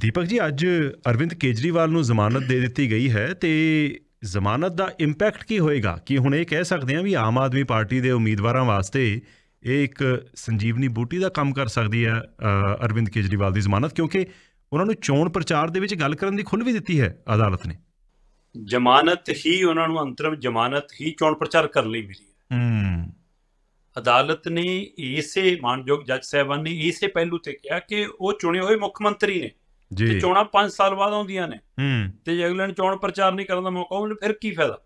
ਦੀਪਕ ਜੀ ਅੱਜ ਅਰਵਿੰਦ ਕੇਜਰੀਵਾਲ ਨੂੰ ਜ਼ਮਾਨਤ ਦੇ ਦਿੱਤੀ ਗਈ ਹੈ ਤੇ ਜ਼ਮਾਨਤ ਦਾ ਇੰਪੈਕਟ ਕੀ ਹੋਏਗਾ ਕਿ ਹੁਣ ਇਹ ਕਹਿ ਸਕਦੇ ਹਾਂ ਵੀ ਆਮ ਆਦਮੀ ਪਾਰਟੀ ਦੇ ਉਮੀਦਵਾਰਾਂ ਵਾਸਤੇ ਇਹ ਇੱਕ ਸੰਜੀਵਨੀ ਬੂਟੀ ਦਾ ਕੰਮ ਕਰ ਸਕਦੀ ਹੈ ਅਰਵਿੰਦ ਕੇਜਰੀਵਾਲ ਦੀ ਜ਼ਮਾਨਤ ਕਿਉਂਕਿ ਉਹਨਾਂ ਨੂੰ ਚੋਣ ਪ੍ਰਚਾਰ ਦੇ ਵਿੱਚ ਗੱਲ ਕਰਨ ਦੀ ਖੁੱਲ ਵੀ ਦਿੱਤੀ ਹੈ ਅਦਾਲਤ ਨੇ ਜ਼ਮਾਨਤ ਹੀ ਉਹਨਾਂ ਨੂੰ ਅੰਤਰਮ ਜ਼ਮਾਨਤ ਹੀ ਚੋਣ ਪ੍ਰਚਾਰ ਕਰਨ ਲਈ ਮਿਲੀ ਹੈ ਹੂੰ ਅਦਾਲਤ ਨੇ ਇਸੇ ਮਾਨਯੋਗ ਜੱਜ ਸਾਹਿਬਾਨ ਨੇ ਇਸੇ ਪਹਿਲੂ ਤੇ ਕਿਹਾ ਕਿ ਉਹ ਚੁਣੇ ਹੋਏ ਮੁੱਖ ਮੰਤਰੀ ਨੇ ਜੀ ਤੇ ਚੋਣਾਂ 5 ਸਾਲ ਬਾਅਦ ਆਉਂਦੀਆਂ ਨੇ ਹੂੰ ਤੇ ਜੇ ਅਗਲੇ ਨੂੰ ਚੋਣ ਪ੍ਰਚਾਰ ਨਹੀਂ ਕਰਨ ਦਾ ਮੌਕਾ ਉਹਨੂੰ ਫਿਰ ਕੀ ਫਾਇਦਾ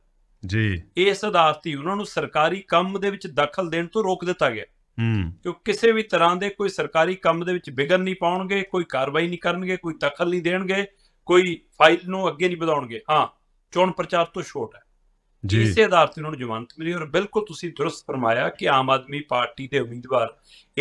ਜੀ ਇਸ ਆਧਾਰ ਉਹਨਾਂ ਨੂੰ ਸਰਕਾਰੀ ਕੰਮ ਦੇ ਵਿੱਚ ਦਖਲ ਦੇਣ ਤੋਂ ਰੋਕ ਦਿੱਤਾ ਗਿਆ ਹੂੰ ਕਿਉਂਕਿ ਕਿਸੇ ਵੀ ਤਰ੍ਹਾਂ ਦੇ ਕੋਈ ਸਰਕਾਰੀ ਕੰਮ ਦੇ ਵਿੱਚ ਵਿਗਨ ਨਹੀਂ ਪਾਉਣਗੇ ਕੋਈ ਕਾਰਵਾਈ ਨਹੀਂ ਕਰਨਗੇ ਕੋਈ ਦਖਲ ਨਹੀਂ ਦੇਣਗੇ ਕੋਈ ਫਾਈਲ ਨੂੰ ਅੱਗੇ ਨਹੀਂ ਵਧਾਉਣਗੇ ਹਾਂ ਚੋਣ ਪ੍ਰਚਾਰ ਤੋਂ ਛੋਟ ਹੈ ਜੀ ਇਸੇ ਆਧਾਰ ਤੇ ਉਹਨਾਂ ਨੂੰ ਜ਼ਮਾਨਤ ਮਿਲੀ ਔਰ ਬਿਲਕੁਲ ਤੁਸੀਂ ਦਰਸਤ ਫਰਮਾਇਆ ਕਿ ਆਮ ਆਦਮੀ ਪਾਰਟੀ ਦੇ ਉਮੀਦਵਾਰ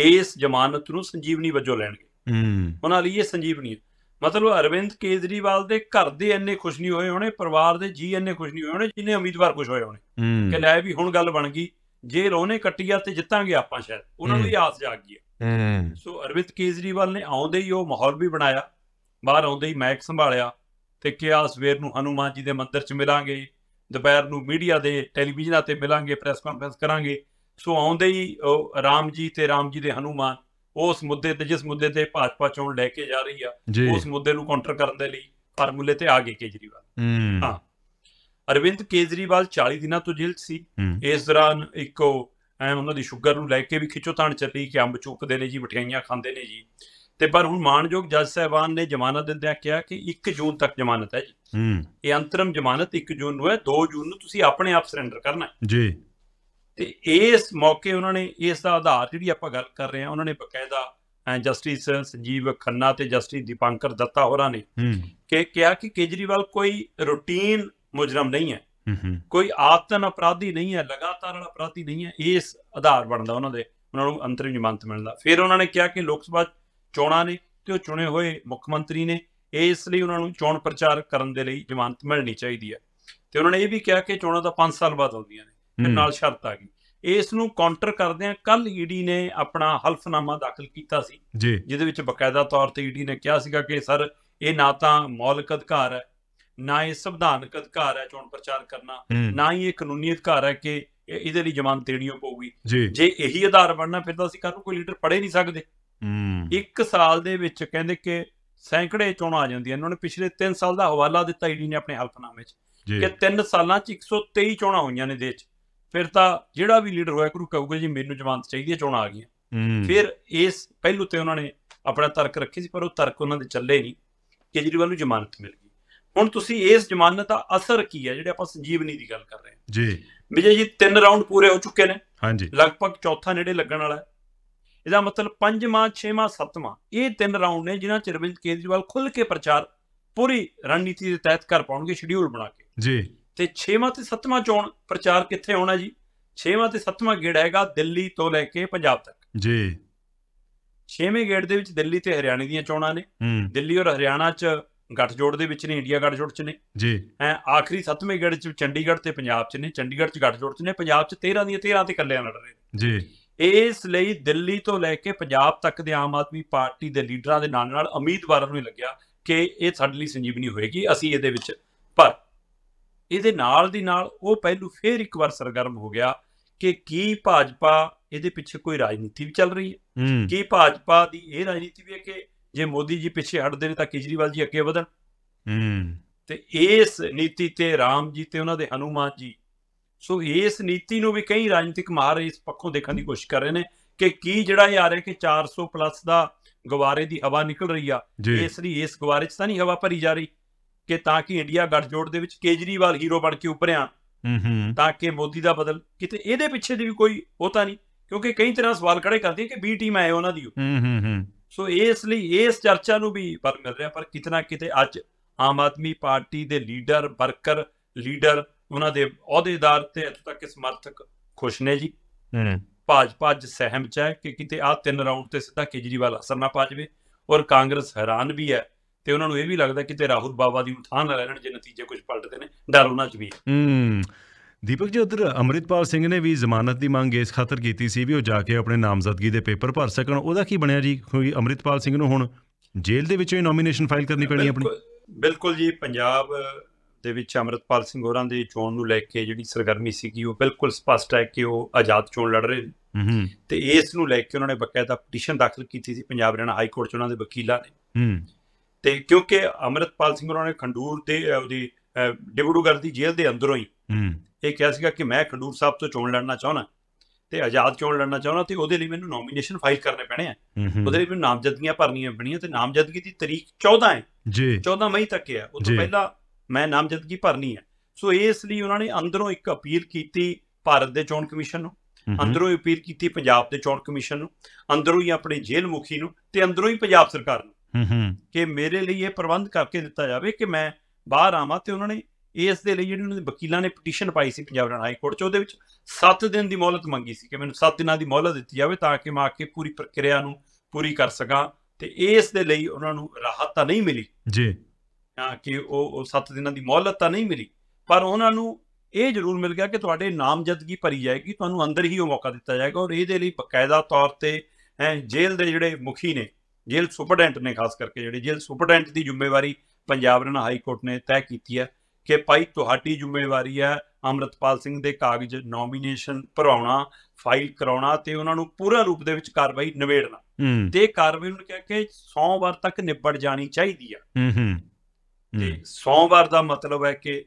ਇਸ ਜ਼ਮਾਨਤ ਨੂੰ ਸੰਜੀਵਨੀ ਵਜੋਂ ਲੈਣਗੇ ਹੂੰ ਉਹਨਾਂ ਲਈ ਇਹ ਸੰਜੀਵਨੀ ਹੈ ਮਤਲਬ ਅਰਵਿੰਦ ਕੇਜਰੀਵਾਲ ਦੇ ਘਰ ਦੇ ਇੰਨੇ ਖੁਸ਼ ਨਹੀਂ ਹੋਏ ਹੋਣੇ ਪਰਿਵਾਰ ਦੇ ਜੀ ਇੰਨੇ ਖੁਸ਼ ਨਹੀਂ ਹੋਏ ਹੋਣੇ ਜਿੰਨੇ ਉਮੀਦਵਾਰ ਖੁਸ਼ ਹੋਏ ਹੋਣੇ ਕਿ ਲੈ ਵੀ ਹੁਣ ਗੱਲ ਬਣ ਗਈ ਜੇ ਰੋਨੇ ਕੱਟਿਆ ਤੇ ਜਿੱਤਾਂਗੇ ਆਪਾਂ ਸ਼ਾਇਦ ਉਹਨਾਂ ਦੀ ਆਸ ਜਾਗ ਗਈ ਸੋ ਅਰਵਿੰਦ ਕੇਜਰੀਵਾਲ ਨੇ ਆਉਂਦੇ ਹੀ ਉਹ ਮਾਹੌਲ ਵੀ ਬਣਾਇਆ ਬਾਹਰ ਆਉਂਦੇ ਹੀ ਮੈਕ ਸੰਭਾਲਿਆ ਤੇ ਕਿਹਾ ਸਵੇਰ ਨੂੰ ਹਨੂਮਾਨ ਜੀ ਦੇ ਮੰਦਿਰ 'ਚ ਮਿਲਾਂਗੇ ਦੁਪਹਿਰ ਨੂੰ ਮੀਡੀਆ ਦੇ ਟੈਲੀਵਿਜ਼ਨਾਂ ਤੇ ਮਿਲਾਂਗੇ ਪ੍ਰੈਸ ਕਾਨਫਰੰਸ ਕਰਾਂਗੇ ਸੋ ਆਉਂਦੇ ਹੀ ਉਹ ਰਾਮ ਜੀ ਤੇ ਰਾਮ ਜੀ ਦੇ ਹਨੂਮਾਨ ਉਸ ਮੁੱਦੇ ਤੇ ਜਿਸ ਮੁੱਦੇ ਤੇ ਭਾਜਪਾ ਚੋਣ ਲੈ ਕੇ ਜਾ ਰਹੀ ਆ ਉਸ ਮੁੱਦੇ ਨੂੰ ਕਾਊਂਟਰ ਕਰਨ ਦੇ ਲਈ ਫਾਰਮੂਲੇ ਤੇ ਆ ਗਏ ਕੇਜਰੀਵਾਲ ਹਾਂ ਅਰਵਿੰਦ ਕੇਜਰੀਵਾਲ 40 ਦਿਨਾਂ ਤੋਂ ਜੇਲ੍ਹ ਸੀ ਇਸ ਦੌਰਾਨ ਇੱਕੋ ਐ ਉਹਨਾਂ ਦੀ ਸ਼ੂਗਰ ਨੂੰ ਲੈ ਕੇ ਵੀ ਖਿੱਚੋ ਤਾਣ ਚੱਲੀ ਕਿ ਅੰਬ ਚੁੱਕਦੇ ਨੇ ਜੀ ਮਠਿਆਈਆਂ ਖਾਂਦੇ ਨੇ ਜੀ ਤੇ ਪਰ ਹੁਣ ਮਾਨਯੋਗ ਜੱਜ ਸਹਿਬਾਨ ਨੇ ਜ਼ਮਾਨਤ ਦਿੰਦਿਆਂ ਕਿਹਾ ਕਿ 1 ਜੂਨ ਤੱਕ ਜ਼ਮਾਨਤ ਹੈ ਜੀ ਇਹ ਅੰਤਰਮ ਜ਼ਮਾਨਤ 1 ਜੂਨ ਨੂੰ ਹੈ 2 ਜੂਨ ਨੂੰ ਤੁਸੀਂ ਆਪਣੇ ਆਪ ਸਰੈਂਡਰ ਕਰਨਾ ਹੈ ਜੀ ਤੇ ਇਸ ਮੌਕੇ ਉਹਨਾਂ ਨੇ ਇਸ ਦਾ ਆਧਾਰ ਜਿਹੜੀ ਆਪਾਂ ਗੱਲ ਕਰ ਰਹੇ ਹਾਂ ਉਹਨਾਂ ਨੇ ਬਕਾਇਦਾ ਜਸਟਿਸ ਸੰਜੀਵ ਖੰਨਾ ਤੇ ਜਸਟਿਸ ਦੀਪਾਂਕਰ ਦੱਤਾ ਹੋਰਾਂ ਨੇ ਕਿ ਕਿਹਾ ਕਿ ਕੇਜਰੀਵਾਲ ਕੋਈ ਰੁਟੀਨ ਮੁਜਰਮ ਨਹੀਂ ਹੈ ਕੋਈ ਆਤਨ ਅਪਰਾਧੀ ਨਹੀਂ ਹੈ ਲਗਾਤਾਰ ਵਾਲਾ ਅਪਰਾਧੀ ਨਹੀਂ ਹੈ ਇਸ ਆਧਾਰ ਬਣਦਾ ਉਹਨਾਂ ਦੇ ਉਹਨਾਂ ਨੂੰ ਅੰਤਰਿਮ ਜ਼ਮਾਨਤ ਮਿਲਦਾ ਫਿਰ ਉਹਨਾਂ ਨੇ ਕਿਹਾ ਕਿ ਲੋਕ ਸਭਾ ਚੋਣਾਂ ਨੇ ਤੇ ਉਹ ਚੁਣੇ ਹੋਏ ਮੁੱਖ ਮੰਤਰੀ ਨੇ ਇਸ ਲਈ ਉਹਨਾਂ ਨੂੰ ਚੋਣ ਪ੍ਰਚਾਰ ਕਰਨ ਦੇ ਲਈ ਜ਼ਮਾਨਤ ਮਿਲਣੀ ਚਾਹੀਦੀ ਹੈ ਤੇ ਉਹਨਾਂ ਨੇ ਇਹ ਵੀ ਕਿਹਾ ਕਿ ਚੋਣਾਂ ਤਾਂ 5 ਸਾਲ ਬਾਅਦ ਆਉਂਦੀਆਂ ਨੇ ਨਾਲ ਸ਼ਰਤ ਆ ਗਈ ਇਸ ਨੂੰ ਕਾਊਂਟਰ ਕਰਦੇ ਆ ਕੱਲ ਈਡੀ ਨੇ ਆਪਣਾ ਹਲਫਨਾਮਾ ਦਾਖਲ ਕੀਤਾ ਸੀ ਜਿਹਦੇ ਵਿੱਚ ਬਕਾਇਦਾ ਤੌਰ ਤੇ ਈਡੀ e ਨੇ ਕਿਹਾ ਸੀਗਾ ਕਿ ਸਰ ਇਹ ਨਾ ਤਾਂ ਮੌਲਿਕ ਅਧਿਕਾਰ ਹੈ ਨਾ ਇਹ ਸੰਵਿਧਾਨਕ ਅਧਿਕਾਰ ਹੈ ਚੋਣ ਪ੍ਰਚਾਰ ਕਰਨਾ ਨਾ ਹੀ ਇਹ ਕਾਨੂੰਨੀ ਅਧਿਕਾਰ ਹੈ ਕਿ ਇਹਦੇ ਲਈ ਜ਼ਮਾਨਤ ਦੇਣੀ ਪਊਗੀ ਜੇ ਇਹੀ ਆਧਾਰ ਬਣਨਾ ਫਿਰ ਤਾਂ ਅਸੀਂ ਕਾਹਨੂੰ ਕੋਈ ਲੀਡਰ ਪੜੇ ਨਹੀਂ ਸਕਦੇ ਇੱਕ ਸਾਲ ਦੇ ਵਿੱਚ ਕਹਿੰਦੇ ਕਿ ਸੈਂਕੜੇ ਚੋਣਾਂ ਆ ਜਾਂਦੀਆਂ ਉਹਨਾਂ ਨੇ ਪਿਛਲੇ 3 ਸਾਲ ਦਾ ਹਵਾਲਾ ਦਿੱਤਾ ਈਡੀ e ਨੇ ਆਪਣੇ ਹਲਫਨਾਮੇ 'ਚ ਕਿ 3 ਸਾਲਾਂ 'ਚ 123 ਚੋਣਾਂ ਹੋਈਆਂ ਨੇ ਦੇਸ਼ 'ਚ ਫਿਰ ਤਾਂ ਜਿਹੜਾ ਵੀ ਲੀਡਰ ਹੋਇਆ ਕਰੂ ਕਹੂਗਾ ਜੀ ਮੈਨੂੰ ਜਮਾਨਤ ਚਾਹੀਦੀ ਹੈ ਚੋਣ ਆ ਗਈਆਂ ਫਿਰ ਇਸ ਪਹਿਲੂ ਤੇ ਉਹਨਾਂ ਨੇ ਆਪਣਾ ਤਰਕ ਰੱਖੀ ਸੀ ਪਰ ਉਹ ਤਰਕ ਉਹਨਾਂ ਦੇ ਚੱਲੇ ਨਹੀਂ ਕੇਜਰੀਵਾਲ ਨੂੰ ਜ਼ਮਾਨਤ ਮਿਲ ਗਈ ਹੁਣ ਤੁਸੀਂ ਇਸ ਜ਼ਮਾਨਤ ਦਾ ਅਸਰ ਕੀ ਹੈ ਜਿਹੜੇ ਆਪਾਂ ਸੰਜੀਵਨੀ ਦੀ ਗੱਲ ਕਰ ਰਹੇ ਹਾਂ ਜੀ ਵਿਜੇ ਜੀ ਤਿੰਨ ਰਾਉਂਡ ਪੂਰੇ ਹੋ ਚੁੱਕੇ ਨੇ ਹਾਂਜੀ ਲਗਭਗ ਚੌਥਾ ਨੇੜੇ ਲੱਗਣ ਵਾਲਾ ਹੈ ਇਹਦਾ ਮਤਲਬ ਪੰਜਵਾਂ ਛੇਵਾਂ ਸੱਤਵਾਂ ਇਹ ਤਿੰਨ ਰਾਉਂਡ ਨੇ ਜਿਨ੍ਹਾਂ ਚ ਰਵਿੰਦਰ ਕੇਜਰੀਵਾਲ ਖੁੱਲ ਕੇ ਪ੍ਰਚਾਰ ਪੂਰੀ ਰਣਨੀਤੀ ਦੇ ਤਹਿਤ ਕਰ ਪਾਉਣਗੇ ਸ਼ਡਿਊਲ ਬਣਾ ਕੇ ਜੀ ਤੇ 6ਵਾਂ ਤੇ 7ਵਾਂ ਚੋਣ ਪ੍ਰਚਾਰ ਕਿੱਥੇ ਹੋਣਾ ਜੀ 6ਵਾਂ ਤੇ 7ਵਾਂ ਗੇੜ ਹੈਗਾ ਦਿੱਲੀ ਤੋਂ ਲੈ ਕੇ ਪੰਜਾਬ ਤੱਕ ਜੀ 6ਵੇਂ ਗੇੜ ਦੇ ਵਿੱਚ ਦਿੱਲੀ ਤੇ ਹਰਿਆਣੇ ਦੀਆਂ ਚੋਣਾਂ ਨੇ ਦਿੱਲੀ ਔਰ ਹਰਿਆਣਾ 'ਚ ਗੱਠਜੋੜ ਦੇ ਵਿੱਚ ਨੇ ਇੰਡੀਆ ਗੱਠਜੋੜ 'ਚ ਨੇ ਜੀ ਐ ਆਖਰੀ 7ਵੇਂ ਗੇੜ 'ਚ ਚੰਡੀਗੜ੍ਹ ਤੇ ਪੰਜਾਬ 'ਚ ਨੇ ਚੰਡੀਗੜ੍ਹ 'ਚ ਗੱਠਜੋੜ 'ਚ ਨੇ ਪੰਜਾਬ 'ਚ 13 ਦੀਆਂ 13 ਤੇ ਇਕੱਲਿਆਂ ਲੜ ਰਹੇ ਨੇ ਜੀ ਇਸ ਲਈ ਦਿੱਲੀ ਤੋਂ ਲੈ ਕੇ ਪੰਜਾਬ ਤੱਕ ਦੇ ਆਮ ਆਦਮੀ ਪਾਰਟੀ ਦੇ ਲੀਡਰਾਂ ਦੇ ਨਾਲ ਨਾਲ ਉਮੀਦਵਾਰਾਂ ਨੂੰ ਲੱਗਿਆ ਕਿ ਇਹ ਸਾਡੇ ਲਈ ਸੰਜੀਵਨੀ ਹੋਏਗੀ ਅਸੀਂ ਇਹਦੇ ਵਿੱਚ ਪਰ ਇਹਦੇ ਨਾਲ ਦੀ ਨਾਲ ਉਹ ਪਹਿਲੂ ਫੇਰ ਇੱਕ ਵਾਰ ਸਰਗਰਮ ਹੋ ਗਿਆ ਕਿ ਕੀ ਭਾਜਪਾ ਇਹਦੇ ਪਿੱਛੇ ਕੋਈ ਰਾਜਨੀਤੀ ਵੀ ਚੱਲ ਰਹੀ ਹੈ ਕੀ ਭਾਜਪਾ ਦੀ ਇਹ ਰਾਜਨੀਤੀ ਵੀ ਹੈ ਕਿ ਜੇ ਮੋਦੀ ਜੀ ਪਿੱਛੇ ਹਟਦੇ ਨੇ ਤਾਂ ਕੇਜਰੀਵਾਲ ਜੀ ਅੱਗੇ ਵਧਣ ਤੇ ਇਸ ਨੀਤੀ ਤੇ ਰਾਮ ਜੀ ਤੇ ਉਹਨਾਂ ਦੇ ਹਨੂਮਾਨ ਜੀ ਸੋ ਇਸ ਨੀਤੀ ਨੂੰ ਵੀ ਕਈ ਰਾਜਨੀਤਿਕ ਮਾਹਰ ਇਸ ਪੱਖੋਂ ਦੇਖਣ ਦੀ ਕੋਸ਼ਿਸ਼ ਕਰ ਰਹੇ ਨੇ ਕਿ ਕੀ ਜਿਹੜਾ ਇਹ ਆ ਰਿਹਾ ਕਿ 400 ਪਲੱਸ ਦਾ ਗਵਾਰੇ ਦੀ ਹਵਾ ਨਿਕਲ ਰਹੀ ਆ ਇਸ ਲਈ ਇਸ ਗਵਾਰੇ 'ਚ ਤਾਂ ਨਹੀਂ ਹਵਾ ਭਰੀ ਜਾ ਰਹੀ ਕਿ ਤਾਂ ਕਿ ਇੰਡੀਆ ਗੱਠਜੋੜ ਦੇ ਵਿੱਚ ਕੇਜਰੀਵਾਲ ਹੀਰੋ ਬਣ ਕੇ ਉਪਰਿਆ ਹੂੰ ਹੂੰ ਤਾਂ ਕਿ ਮੋਦੀ ਦਾ ਬਦਲ ਕਿਤੇ ਇਹਦੇ ਪਿੱਛੇ ਦੀ ਵੀ ਕੋਈ ਉਹ ਤਾਂ ਨਹੀਂ ਕਿਉਂਕਿ ਕਈ ਤਰ੍ਹਾਂ ਸਵਾਲ ਖੜੇ ਕਰਦੀ ਹੈ ਕਿ ਬੀ ਟੀਮ ਆਏ ਉਹਨਾਂ ਦੀ ਹੂੰ ਹੂੰ ਹੂੰ ਸੋ ਇਸ ਲਈ ਇਸ ਚਰਚਾ ਨੂੰ ਵੀ ਪਰ ਮਿਲ ਰਿਹਾ ਪਰ ਕਿਤਨਾ ਕਿਤੇ ਅੱਜ ਆਮ ਆਦਮੀ ਪਾਰਟੀ ਦੇ ਲੀਡਰ ਵਰਕਰ ਲੀਡਰ ਉਹਨਾਂ ਦੇ ਅਹੁਦੇਦਾਰ ਤੇ ਇੱਥੋਂ ਤੱਕ ਸਮਰਥਕ ਖੁਸ਼ ਨੇ ਜੀ ਹੂੰ ਭਾਜਪਾ ਅੱਜ ਸਹਿਮਚਾ ਹੈ ਕਿ ਕਿਤੇ ਆ ਤਿੰਨ ਰਾਉਂਡ ਤੇ ਸਿੱਧਾ ਕੇਜਰੀਵਾਲ ਅਸਰ ਨਾ ਪਾ ਜਵੇ ਔਰ ਕਾਂਗਰਸ ਹੈਰਾਨ ਵੀ ਹੈ ਤੇ ਉਹਨਾਂ ਨੂੰ ਇਹ ਵੀ ਲੱਗਦਾ ਕਿ ਤੇ ਰਾਹੁਲ ਬਾਵਾ ਦੀ ਉਥਾਨ ਲੈ ਲੈਣ ਜੇ ਨਤੀਜੇ ਕੁਝ ਪਲਟਦੇ ਨੇ ਡਰ ਉਹਨਾਂ 'ਚ ਵੀ ਹੂੰ ਦੀਪਕ ਜੀ ਉਧਰ ਅਮਰਿਤਪਾਲ ਸਿੰਘ ਨੇ ਵੀ ਜ਼ਮਾਨਤ ਦੀ ਮੰਗ ਇਸ ਖਾਤਰ ਕੀਤੀ ਸੀ ਵੀ ਉਹ ਜਾ ਕੇ ਆਪਣੇ ਨਾਮਜ਼ਦਗੀ ਦੇ ਪੇਪਰ ਭਰ ਸਕਣ ਉਹਦਾ ਕੀ ਬਣਿਆ ਜੀ ਕਿਉਂਕਿ ਅਮਰਿਤਪਾਲ ਸਿੰਘ ਨੂੰ ਹੁਣ ਜੇਲ੍ਹ ਦੇ ਵਿੱਚੋਂ ਹੀ ਨੋਮੀਨੇਸ਼ਨ ਫਾਈਲ ਕਰਨੀ ਪੈਣੀ ਆਪਣੀ ਬਿਲਕੁਲ ਜੀ ਪੰਜਾਬ ਦੇ ਵਿੱਚ ਅਮਰਿਤਪਾਲ ਸਿੰਘ ਹੋਰਾਂ ਦੀ ਚੋਣ ਨੂੰ ਲੈ ਕੇ ਜਿਹੜੀ ਸਰਗਰਮੀ ਸੀਗੀ ਉਹ ਬਿਲਕੁਲ ਸਪਸ਼ਟ ਹੈ ਕਿ ਉਹ ਆਜ਼ਾਦ ਚੋਣ ਲੜ ਰਹੇ ਨੇ ਤੇ ਇਸ ਨੂੰ ਲੈ ਕੇ ਉਹਨਾਂ ਨੇ ਬਕਾਇਦਾ ਪਟੀਸ਼ਨ ਦਾਖਲ ਕੀਤੀ ਸੀ ਪੰਜਾਬ ਹਰਿਆਣਾ ਹਾਈ ਕੋਰਟ 'ਚ ਉਹਨਾਂ ਦੇ ਵਕੀਲਾਂ ਨੇ ਹੂੰ ਤੇ ਕਿਉਂਕਿ ਅਮਰਤਪਾਲ ਸਿੰਘ ਉਹਨਾਂ ਨੇ ਖੰਡੂਰ ਤੇ ਉਹਦੀ ਡਿਬੜੂਗੜ੍ਹ ਦੀ ਜੇਲ੍ਹ ਦੇ ਅੰਦਰੋਂ ਹੀ ਇਹ ਕਿਹਾ ਸੀਗਾ ਕਿ ਮੈਂ ਖੰਡੂਰ ਸਾਹਿਬ ਤੋਂ ਚੋਣ ਲੜਨਾ ਚਾਹੁੰਦਾ ਤੇ ਆਜ਼ਾਦ ਚੋਣ ਲੜਨਾ ਚਾਹੁੰਦਾ ਤੇ ਉਹਦੇ ਲਈ ਮੈਨੂੰ ਨੋਮੀਨੇਸ਼ਨ ਫਾਈਲ ਕਰਨੇ ਪੈਣੇ ਆ ਉਹਦੇ ਲਈ ਮੈਨੂੰ ਨਾਮਜ਼ਦਗੀਆਂ ਭਰਨੀਆਂ ਪੈਣੀਆਂ ਤੇ ਨਾਮਜ਼ਦਗੀ ਦੀ ਤਰੀਕ 14 ਹੈ ਜੀ 14 ਮਈ ਤੱਕ ਹੈ ਉਸ ਤੋਂ ਪਹਿਲਾਂ ਮੈਂ ਨਾਮਜ਼ਦਗੀ ਭਰਨੀ ਹੈ ਸੋ ਇਸ ਲਈ ਉਹਨਾਂ ਨੇ ਅੰਦਰੋਂ ਇੱਕ ਅਪੀਲ ਕੀਤੀ ਭਾਰਤ ਦੇ ਚੋਣ ਕਮਿਸ਼ਨ ਨੂੰ ਅੰਦਰੋਂ ਹੀ ਅਪੀਲ ਕੀਤੀ ਪੰਜਾਬ ਦੇ ਚੋਣ ਕਮਿਸ਼ਨ ਨੂੰ ਅੰਦਰੋਂ ਹੀ ਆਪਣੇ ਜੇਲ੍ਹ ਮੁਖੀ ਨੂੰ ਤੇ ਅੰਦਰੋਂ ਹੀ ਪੰਜਾਬ ਸਰਕਾਰ ਨੂੰ ਕਿ ਮੇਰੇ ਲਈ ਇਹ ਪ੍ਰਬੰਧ ਕਰਕੇ ਦਿੱਤਾ ਜਾਵੇ ਕਿ ਮੈਂ ਬਾਹਰ ਆਵਾਂ ਤੇ ਉਹਨਾਂ ਨੇ ਇਸ ਦੇ ਲਈ ਜਿਹੜੀ ਉਹਨਾਂ ਦੇ ਵਕੀਲਾਂ ਨੇ ਪਟੀਸ਼ਨ ਪਾਈ ਸੀ ਪੰਜਾਬ ਹਾਈ ਕੋਰਟ 'ਚ ਉਹਦੇ ਵਿੱਚ 7 ਦਿਨ ਦੀ ਮੌਲਤ ਮੰਗੀ ਸੀ ਕਿ ਮੈਨੂੰ 7 ਦਿਨਾਂ ਦੀ ਮੌਲਤ ਦਿੱਤੀ ਜਾਵੇ ਤਾਂ ਕਿ ਮੈਂ ਆ ਕੇ ਪੂਰੀ ਪ੍ਰਕਿਰਿਆ ਨੂੰ ਪੂਰੀ ਕਰ ਸਕਾਂ ਤੇ ਇਸ ਦੇ ਲਈ ਉਹਨਾਂ ਨੂੰ ਰਾਹਤ ਤਾਂ ਨਹੀਂ ਮਿਲੀ ਜੀ ਹਾਂ ਕਿ ਉਹ 7 ਦਿਨਾਂ ਦੀ ਮੌਲਤ ਤਾਂ ਨਹੀਂ ਮਿਲੀ ਪਰ ਉਹਨਾਂ ਨੂੰ ਇਹ ਜ਼ਰੂਰ ਮਿਲ ਗਿਆ ਕਿ ਤੁਹਾਡੇ ਨਾਮਜ਼ਦਗੀ ਭਰੀ ਜਾਏਗੀ ਤੁਹਾਨੂੰ ਅੰਦਰ ਹੀ ਉਹ ਮੌਕਾ ਦਿੱਤਾ ਜਾਏਗਾ ਔਰ ਇਹਦੇ ਲਈ ਬਕਾਇਦਾ ਤੌਰ ਤੇ ਜੇਲ੍ਹ ਦੇ ਜਿਹੜੇ ਮੁਖੀ ਨੇ ਜੇਲ੍ਹ ਸੁਪਰਡੈਂਟ ਨੇ ਖਾਸ ਕਰਕੇ ਜਿਹੜੇ ਜੇਲ੍ਹ ਸੁਪਰਡੈਂਟ ਦੀ ਜ਼ਿੰਮੇਵਾਰੀ ਪੰਜਾਬ ਰਣਾ ਹਾਈ ਕੋਰਟ ਨੇ ਤੈਅ ਕੀਤੀ ਹੈ ਕਿ ਭਾਈ ਤੁਹਾਡੀ ਜ਼ਿੰਮੇਵਾਰੀ ਹੈ ਅਮਰਤਪਾਲ ਸਿੰਘ ਦੇ ਕਾਗਜ਼ ਨੋਮੀਨੇਸ਼ਨ ਭਰਾਉਣਾ ਫਾਈਲ ਕਰਾਉਣਾ ਤੇ ਉਹਨਾਂ ਨੂੰ ਪੂਰਾ ਰੂਪ ਦੇ ਵਿੱਚ ਕਾਰਵਾਈ ਨਿਬੇੜਨਾ ਤੇ ਕਾਰਵਾਈ ਨੂੰ ਕਹਿ ਕੇ ਸੋਮਵਾਰ ਤੱਕ ਨਿਬੜ ਜਾਣੀ ਚਾਹੀਦੀ ਆ ਹੂੰ ਹੂੰ ਤੇ ਸੋਮਵਾਰ ਦਾ ਮਤਲਬ ਹੈ ਕਿ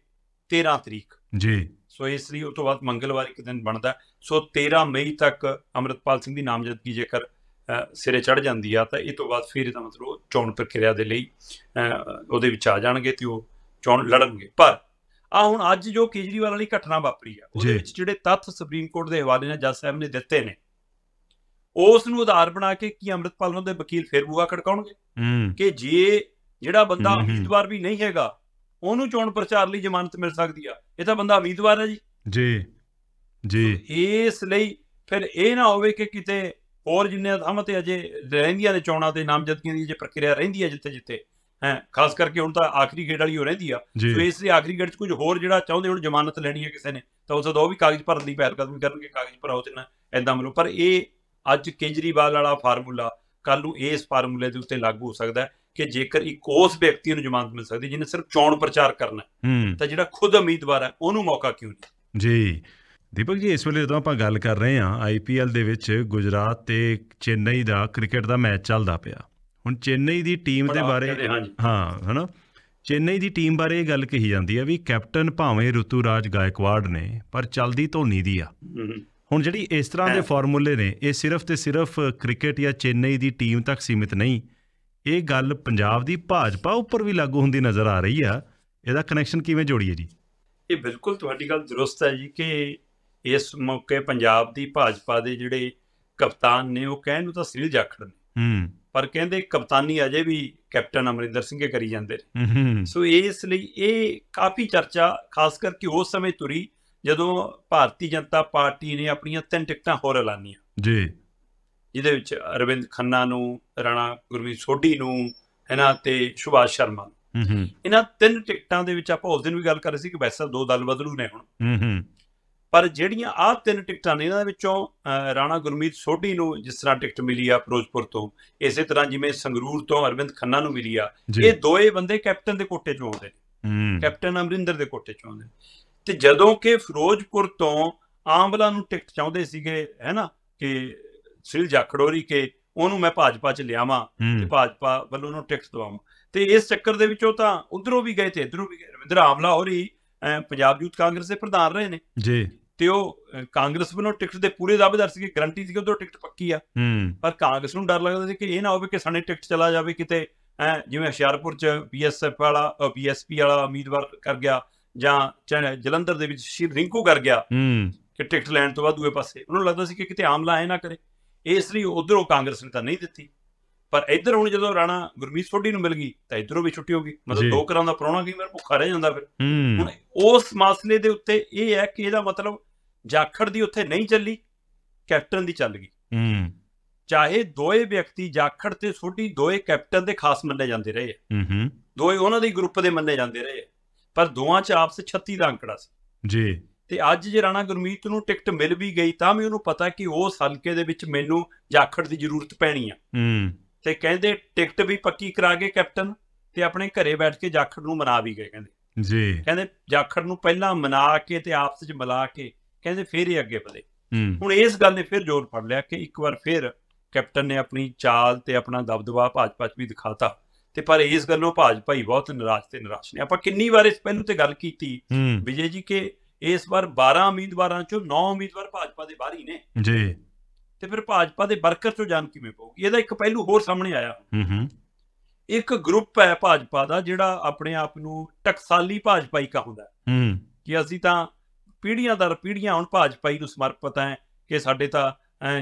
13 ਤਰੀਕ ਜੀ ਸੋ ਇਸ ਲਈ ਉਸ ਤੋਂ ਬਾਅਦ ਮੰਗਲਵਾਰ ਇੱਕ ਦਿਨ ਬਣਦਾ ਸੋ 13 ਮਈ ਤੱਕ ਅਮਰਤਪਾਲ ਸਿੰਘ ਦੀ ਨਾਮਜ਼ਦਗੀ ਜੇਕਰ ਸਿਰੇ ਚੜ ਜਾਂਦੀ ਆ ਤਾਂ ਇਹ ਤੋਂ ਬਾਅਦ ਫਿਰ ਇਹਦਾ ਮਤਲਬ ਚੋਣ ਪ੍ਰਕਿਰਿਆ ਦੇ ਲਈ ਉਹਦੇ ਵਿੱਚ ਆ ਜਾਣਗੇ ਤੇ ਉਹ ਚੋਣ ਲੜਨਗੇ ਪਰ ਆ ਹੁਣ ਅੱਜ ਜੋ ਕੇਜਰੀਵਾਲ ਵਾਲੀ ਘਟਨਾ ਵਾਪਰੀ ਆ ਉਹਦੇ ਵਿੱਚ ਜਿਹੜੇ ਤੱਥ ਸੁਪਰੀਮ ਕੋਰਟ ਦੇ ਹਵਾਲੇ ਨਾਲ ਜੱਜ ਸਾਹਿਬ ਨੇ ਦਿੱਤੇ ਨੇ ਉਸ ਨੂੰ ਆਧਾਰ ਬਣਾ ਕੇ ਕੀ ਅੰਮ੍ਰਿਤਪਾਲ ਨੂੰ ਦੇ ਵਕੀਲ ਫੇਰ ਬੂਆ ਖੜਕਾਉਣਗੇ ਕਿ ਜੇ ਜਿਹੜਾ ਬੰਦਾ ਉਮੀਦਵਾਰ ਵੀ ਨਹੀਂ ਹੈਗਾ ਉਹਨੂੰ ਚੋਣ ਪ੍ਰਚਾਰ ਲਈ ਜ਼ਮਾਨਤ ਮਿਲ ਸਕਦੀ ਆ ਇਹ ਤਾਂ ਬੰਦਾ ਉਮੀਦਵਾਰ ਹੈ ਜੀ ਜੀ ਜੀ ਇਸ ਲਈ ਫਿਰ ਇਹ ਨਾ ਹੋਵੇ ਕਿ ਕਿਤੇ ਹੋਰ ਜਿੰਨੇ ਥਾਵਾਂ ਤੇ ਅਜੇ ਰਹਿੰਦੀਆਂ ਨੇ ਚੋਣਾਂ ਤੇ ਨਾਮਜ਼ਦਗੀਆਂ ਦੀ ਜੇ ਪ੍ਰਕਿਰਿਆ ਰਹਿੰਦੀ ਹੈ ਜਿੱਥੇ-ਜਿੱਥੇ ਹੈ ਖਾਸ ਕਰਕੇ ਹੁਣ ਤਾਂ ਆਖਰੀ ਗੇੜ ਵਾਲੀ ਹੋ ਰਹਿੰਦੀ ਆ ਸੋ ਇਸ ਦੇ ਆਖਰੀ ਗੇੜ 'ਚ ਕੁਝ ਹੋਰ ਜਿਹੜਾ ਚਾਹੁੰਦੇ ਹੁਣ ਜ਼ਮਾਨਤ ਲੈਣੀ ਹੈ ਕਿਸੇ ਨੇ ਤਾਂ ਉਸ ਦਾ ਉਹ ਵੀ ਕਾਗਜ਼ ਭਰਨ ਦੀ ਪਹਿਲ ਕਦਮ ਕਰਨਗੇ ਕਾਗਜ਼ ਭਰਾਓ ਤੇ ਨਾ ਐਦਾਂ ਮਿਲੋ ਪਰ ਇਹ ਅੱਜ ਕੇਜਰੀਵਾਲ ਵਾਲਾ ਫਾਰਮੂਲਾ ਕੱਲ ਨੂੰ ਇਸ ਫਾਰਮੂਲੇ ਦੇ ਉੱਤੇ ਲਾਗੂ ਹੋ ਸਕਦਾ ਕਿ ਜੇਕਰ ਇੱਕ ਉਸ ਵਿਅਕਤੀ ਨੂੰ ਜ਼ਮਾਨਤ ਮਿਲ ਸਕਦੀ ਜਿਹਨੇ ਸਿਰਫ ਚੋਣ ਪ੍ਰਚਾਰ ਕਰਨਾ ਤਾਂ ਜਿਹੜਾ ਖੁਦ ਉਮੀਦਵਾਰ ਹੈ ਉਹਨੂੰ ਮੌਕਾ ਕਿਉਂ ਨਹੀਂ ਜੀ ਦੀਪਕ ਜੀ ਇਸ ਵੇਲੇ ਜਦੋਂ ਆਪਾਂ ਗੱਲ ਕਰ ਰਹੇ ਹਾਂ ਆਈਪੀਐਲ ਦੇ ਵਿੱਚ ਗੁਜਰਾਤ ਤੇ ਚੇਨਈ ਦਾ ਕ੍ਰਿਕਟ ਦਾ ਮੈਚ ਚੱਲਦਾ ਪਿਆ ਹੁਣ ਚੇਨਈ ਦੀ ਟੀਮ ਦੇ ਬਾਰੇ ਹਾਂ ਹਨਾ ਚੇਨਈ ਦੀ ਟੀਮ ਬਾਰੇ ਇਹ ਗੱਲ ਕਹੀ ਜਾਂਦੀ ਹੈ ਵੀ ਕੈਪਟਨ ਭਾਵੇਂ ਰਤੂਰਾਜ ਗਾਇਕਵਾੜ ਨੇ ਪਰ ਚਲਦੀ ਧੋਨੀ ਦੀ ਆ ਹੁਣ ਜਿਹੜੀ ਇਸ ਤਰ੍ਹਾਂ ਦੇ ਫਾਰਮੂਲੇ ਨੇ ਇਹ ਸਿਰਫ ਤੇ ਸਿਰਫ ਕ੍ਰਿਕਟ ਜਾਂ ਚੇਨਈ ਦੀ ਟੀਮ ਤੱਕ ਸੀਮਿਤ ਨਹੀਂ ਇਹ ਗੱਲ ਪੰਜਾਬ ਦੀ ਭਾਜਪਾ ਉੱਪਰ ਵੀ ਲਾਗੂ ਹੁੰਦੀ ਨਜ਼ਰ ਆ ਰਹੀ ਆ ਇਹਦਾ ਕਨੈਕਸ਼ਨ ਕਿਵੇਂ ਜੋੜੀਏ ਜੀ ਇਹ ਬਿਲਕੁਲ ਤੁਹਾਡੀ ਗੱਲ ਦਰੁਸਤ ਹੈ ਜੀ ਕਿ ਇਸ ਮੌਕੇ ਪੰਜਾਬ ਦੀ ਭਾਜਪਾ ਦੇ ਜਿਹੜੇ ਕਪਤਾਨ ਨੇ ਉਹ ਕਹਿਣ ਨੂੰ ਤਾਂ ਸਿਰ ਜਾਖੜ ਨੇ ਹੂੰ ਪਰ ਕਹਿੰਦੇ ਕਪਤਾਨੀ ਅਜੇ ਵੀ ਕੈਪਟਨ ਅਮਰਿੰਦਰ ਸਿੰਘੇ ਕਰੀ ਜਾਂਦੇ ਨੇ ਸੋ ਇਸ ਲਈ ਇਹ ਕਾਫੀ ਚਰਚਾ ਖਾਸ ਕਰਕੇ ਉਸ ਸਮੇਂ ਤੁਰੀ ਜਦੋਂ ਭਾਰਤੀ ਜਨਤਾ ਪਾਰਟੀ ਨੇ ਆਪਣੀਆਂ ਤਿੰਨ ਟਿਕਟਾਂ ਹੋਰ ਐਲਾਨੀਆਂ ਜੀ ਜਿਹਦੇ ਵਿੱਚ ਅਰਵਿੰਦ ਖੰਨਾ ਨੂੰ ਰਾਣਾ ਗੁਰਮੀਤ ਸੋਢੀ ਨੂੰ ਇਹਨਾਂ ਤੇ ਸੁਭਾਸ਼ ਸ਼ਰਮਾ ਹੂੰ ਹੂੰ ਇਹਨਾਂ ਤਿੰਨ ਟਿਕਟਾਂ ਦੇ ਵਿੱਚ ਆਪਾਂ ਉਸ ਦਿਨ ਵੀ ਗੱਲ ਕਰ ਰਹੇ ਸੀ ਕਿ ਵੈਸਾ ਦੋ ਦਲ ਬਦਲੂ ਨੇ ਹੁਣ ਹੂੰ ਹੂੰ ਪਰ ਜਿਹੜੀਆਂ ਆਹ ਤਿੰਨ ਟਿਕਟਾਂ ਨੇ ਇਹਨਾਂ ਦੇ ਵਿੱਚੋਂ ਰਾਣਾ ਗੁਰਮੀਤ ਸੋਢੀ ਨੂੰ ਜਿਸ ਤਰ੍ਹਾਂ ਟਿਕਟ ਮਿਲੀ ਆ ਫਿਰੋਜ਼ਪੁਰ ਤੋਂ ਇਸੇ ਤਰ੍ਹਾਂ ਜਿਵੇਂ ਸੰਗਰੂਰ ਤੋਂ ਅਰਵਿੰਦ ਖੰਨਾ ਨੂੰ ਮਿਲੀ ਆ ਇਹ ਦੋਏ ਬੰਦੇ ਕੈਪਟਨ ਦੇ ਕੋਟੇ ਚੋਂ ਆਉਂਦੇ ਨੇ ਕੈਪਟਨ ਅਮਰਿੰਦਰ ਦੇ ਕੋਟੇ ਚੋਂ ਆਉਂਦੇ ਤੇ ਜਦੋਂ ਕਿ ਫਿਰੋਜ਼ਪੁਰ ਤੋਂ ਆਂਵਲਾ ਨੂੰ ਟਿਕਟ ਚਾਹੁੰਦੇ ਸੀਗੇ ਹੈਨਾ ਕਿ ਸਿਲ ਜਾਖੜੋਰੀ ਕੇ ਉਹਨੂੰ ਮੈਂ ਭਾਜਪਾ 'ਚ ਲਿਆਵਾਂ ਤੇ ਭਾਜਪਾ ਵੱਲੋਂ ਉਹਨੂੰ ਟਿਕਟ ਦਵਾਵਾਂ ਤੇ ਇਸ ਚੱਕਰ ਦੇ ਵਿੱਚੋਂ ਤਾਂ ਉਧਰੋਂ ਵੀ ਗਏ ਤੇ ਇਧਰੋਂ ਵੀ ਗਏ ਰਵਿੰਦਰ ਆਮਲਾ ਹੋਰੀ ਪੰਜਾਬ ਯੂਥ ਕਾਂਗਰਸ ਦੇ ਪ੍ਰਧਾਨ ਰਹੇ ਨੇ ਜੀ ਤੇ ਉਹ ਕਾਂਗਰਸ ਵੱਲੋਂ ਟਿਕਟ ਦੇ ਪੂਰੇ ਦਾਅਵੇਦਾਰ ਸੀ ਕਿ ਗਰੰਟੀ ਸੀ ਕਿ ਉਦੋਂ ਟਿਕਟ ਪੱਕੀ ਆ ਪਰ ਕਾਂਗਰਸ ਨੂੰ ਡਰ ਲੱਗਦਾ ਸੀ ਕਿ ਇਹ ਨਾ ਹੋਵੇ ਕਿ ਸਾਡੇ ਟਿਕਟ ਚਲਾ ਜਾਵੇ ਕਿਤੇ ਜਿਵੇਂ ਹਸ਼ਿਆਰਪੁਰ ਚ ਬੀਐਸਐਫ ਵਾਲਾ ਬੀਐਸਪੀ ਵਾਲਾ ਉਮੀਦਵਾਰ ਕਰ ਗਿਆ ਜਾਂ ਜਲੰਧਰ ਦੇ ਵਿੱਚ ਸ਼ੀਰ ਰਿੰਕੂ ਕਰ ਗਿਆ ਕਿ ਟਿਕਟ ਲੈਣ ਤੋਂ ਬਾਅਦ ਦੂਏ ਪਾਸੇ ਉਹਨੂੰ ਲੱਗਦਾ ਸੀ ਕਿ ਕਿਤੇ ਆਮਲਾ ਐ ਨਾ ਕਰੇ ਇਸ ਲਈ ਉਧਰੋਂ ਕਾਂਗਰਸ ਨੇ ਤਾਂ ਨਹੀਂ ਦਿੱਤੀ ਪਰ ਇੱਧਰ ਹੁਣ ਜਦੋਂ ਰਾਣਾ ਗੁਰਮੀਤ ਸੋਢੀ ਨੂੰ ਮਿਲ ਗਈ ਤਾਂ ਇੱਧਰੋਂ ਵੀ ਛੁੱਟੀ ਹੋ ਗਈ ਮਤਲਬ ਦੋ ਕਰਾਂ ਦਾ ਪਰੋਣਾ ਕੀ ਮੇਰ ਭੁੱਖਾ ਰਹਿ ਜਾਂਦਾ ਫਿਰ ਹੁਣ ਉਸ ਮਸਲੇ ਦੇ ਉੱਤੇ ਇਹ ਹੈ ਕਿ ਇਹਦਾ ਮਤਲਬ ਜਾਖੜ ਦੀ ਉੱਥੇ ਨਹੀਂ ਚੱਲੀ ਕੈਪਟਨ ਦੀ ਚੱਲ ਗਈ ਹੂੰ ਚਾਹੇ ਦੋਏ ਵਿਅਕਤੀ ਜਾਖੜ ਤੇ ਸੋਢੀ ਦੋਏ ਕੈਪਟਨ ਦੇ ਖਾਸ ਮੰਨੇ ਜਾਂਦੇ ਰਹੇ ਹੂੰ ਹੂੰ ਦੋਏ ਉਹਨਾਂ ਦੇ ਗਰੁੱਪ ਦੇ ਮੰਨੇ ਜਾਂਦੇ ਰਹੇ ਪਰ ਦੋਵਾਂ 'ਚ ਆਪਸ 36 ਦਾ ਅੰਕੜਾ ਸੀ ਜੀ ਤੇ ਅੱਜ ਜੇ ਰਾਣਾ ਗੁਰਮੀਤ ਨੂੰ ਟਿਕਟ ਮਿਲ ਵੀ ਗਈ ਤਾਂ ਵੀ ਉਹਨੂੰ ਪਤਾ ਕਿ ਉਹ ਹਲਕੇ ਦੇ ਵਿੱਚ ਮੈਨੂੰ ਜਾਖੜ ਦੀ ਜ਼ਰੂਰਤ ਪੈਣੀ ਆ ਹੂੰ ਤੇ ਕਹਿੰਦੇ ਟਿਕਟ ਵੀ ਪੱਕੀ ਕਰਾ ਕੇ ਕੈਪਟਨ ਤੇ ਆਪਣੇ ਘਰੇ ਬੈਠ ਕੇ ਜਾਖੜ ਨੂੰ ਮਨਾ ਵੀ ਗਏ ਕਹਿੰਦੇ ਜੀ ਕਹਿੰਦੇ ਜਾਖੜ ਨੂੰ ਪਹਿਲਾਂ ਮਨਾ ਕੇ ਤੇ ਆਪਸ ਵਿੱਚ ਮਿਲਾ ਕੇ ਕਹਿੰਦੇ ਫਿਰ ਹੀ ਅੱਗੇ ਵਧੇ ਹੁਣ ਇਸ ਗੱਲ ਨੇ ਫਿਰ ਜ਼ੋਰ ਫੜ ਲਿਆ ਕਿ ਇੱਕ ਵਾਰ ਫਿਰ ਕੈਪਟਨ ਨੇ ਆਪਣੀ ਚਾਲ ਤੇ ਆਪਣਾ ਦਬਦਬਾ ਭਾਜਪਾ 'ਚ ਵੀ ਦਿਖਾਤਾ ਤੇ ਪਰ ਇਸ ਗੱਲੋਂ ਭਾਜਪਾ ਹੀ ਬਹੁਤ ਨਿਰਾਸ਼ ਤੇ ਨਿਰਾਸ਼ ਨੇ ਆਪਾਂ ਕਿੰਨੀ ਵਾਰ ਇਸ ਪਹਿਲੂ ਤੇ ਗੱਲ ਕੀਤੀ ਵਿਜੇ ਜੀ ਕਿ ਇਸ ਵਾਰ 12 ਉਮੀਦਵਾਰਾਂ ਚੋਂ 9 ਉਮੀਦਵਾਰ ਭਾਜਪਾ ਦੇ ਬਾਹਰ ਹੀ ਨੇ ਜੀ ਤੇ ਫਿਰ ਭਾਜਪਾ ਦੇ ਵਰਕਰ ਚੋਂ ਜਾਨ ਕਿਵੇਂ ਪਾਉਗੀ ਇਹਦਾ ਇੱਕ ਪਹਿਲੂ ਹੋਰ ਸਾਹਮਣੇ ਆਇਆ ਹੂੰ ਹੂੰ ਇੱਕ ਗਰੁੱਪ ਹੈ ਭਾਜਪਾ ਦਾ ਜਿਹੜਾ ਆਪਣੇ ਆਪ ਨੂੰ ਟਕਸਾਲੀ ਭਾਜਪਾਈ ਕਹਾਉਂਦਾ ਹੂੰ ਕਿ ਅਸੀਂ ਤਾਂ ਪੀੜ੍ਹੀਆਂ ਦਰ ਪੀੜ੍ਹੀਆਂ ਹੁਣ ਭਾਜਪਾਈ ਨੂੰ ਸਮਰਪਿਤ ਹੈ ਕਿ ਸਾਡੇ ਤਾਂ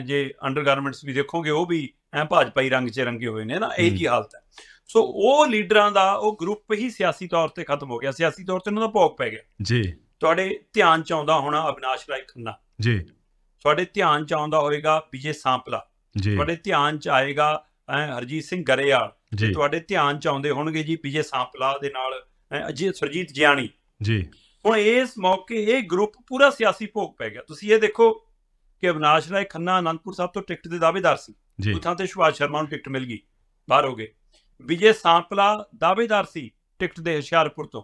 ਜੇ ਅੰਡਰਗਾਰਮੈਂਟਸ ਵੀ ਦੇਖੋਗੇ ਉਹ ਵੀ ਐ ਭਾਜਪਾਈ ਰੰਗ 'ਚ ਰੰਗੇ ਹੋਏ ਨੇ ਨਾ ਇਹ ਕੀ ਹਾਲਤ ਹੈ ਸੋ ਉਹ ਲੀਡਰਾਂ ਦਾ ਉਹ ਗਰੁੱਪ ਹੀ ਸਿਆਸੀ ਤੌਰ ਤੇ ਖਤਮ ਹੋ ਗਿਆ ਸਿਆਸੀ ਤੌਰ ਤੇ ਉਹਨਾਂ ਦਾ ਭੋਗ ਪੈ ਗਿਆ ਜੀ ਤੁਹਾਡੇ ਧਿਆਨ ਚ ਆਉਂਦਾ ਹੋਣਾ ਅਬਨਾਸ਼ ਰਾਏ ਖੰਨਾ ਜੀ ਤੁਹਾਡੇ ਧਿਆਨ ਚ ਆਉਂਦਾ ਹੋਵੇਗਾ ਪੀਜੇ ਸਾਂਪਲਾ ਜੀ ਤੁਹਾਡੇ ਧਿਆਨ ਚ ਆਏਗਾ ਹਰਜੀਤ ਸਿੰਘ ਗਰੇਵਾਲ ਜੀ ਤੁਹਾਡੇ ਧਿਆਨ ਚ ਆਉਂਦੇ ਹੋਣਗੇ ਜੀ ਪੀਜੇ ਸਾਂਪਲਾ ਦੇ ਨਾਲ ਅਜੀਤ ਸਰਜੀਤ ਜਿਆਣੀ ਜੀ ਹੁਣ ਇਸ ਮੌਕੇ ਇਹ ਗਰੁੱਪ ਪੂਰਾ ਸਿਆਸੀ ਭੋਗ ਪੈ ਗਿਆ ਤੁਸੀਂ ਇਹ ਦੇਖੋ ਕਿ ਅਵਨਾਸ਼ ਰਾਏ ਖੰਨਾ ਅਨੰਦਪੁਰ ਸਾਹਿਬ ਤੋਂ ਟਿਕਟ ਦੇ ਦਾਅਵੇਦਾਰ ਸੀ ਉਥਾਂ ਤੇ ਸ਼ੁਭਾਸ਼ ਸ਼ਰਮਾ ਨੂੰ ਟਿਕਟ ਮਿਲ ਗਈ ਬਾਹਰ ਹੋ ਗਏ ਵਿਜੇ ਸਾਂਪਲਾ ਦਾਅਵੇਦਾਰ ਸੀ ਟਿਕਟ ਦੇ ਹਸ਼ਿਆਰਪੁਰ ਤੋਂ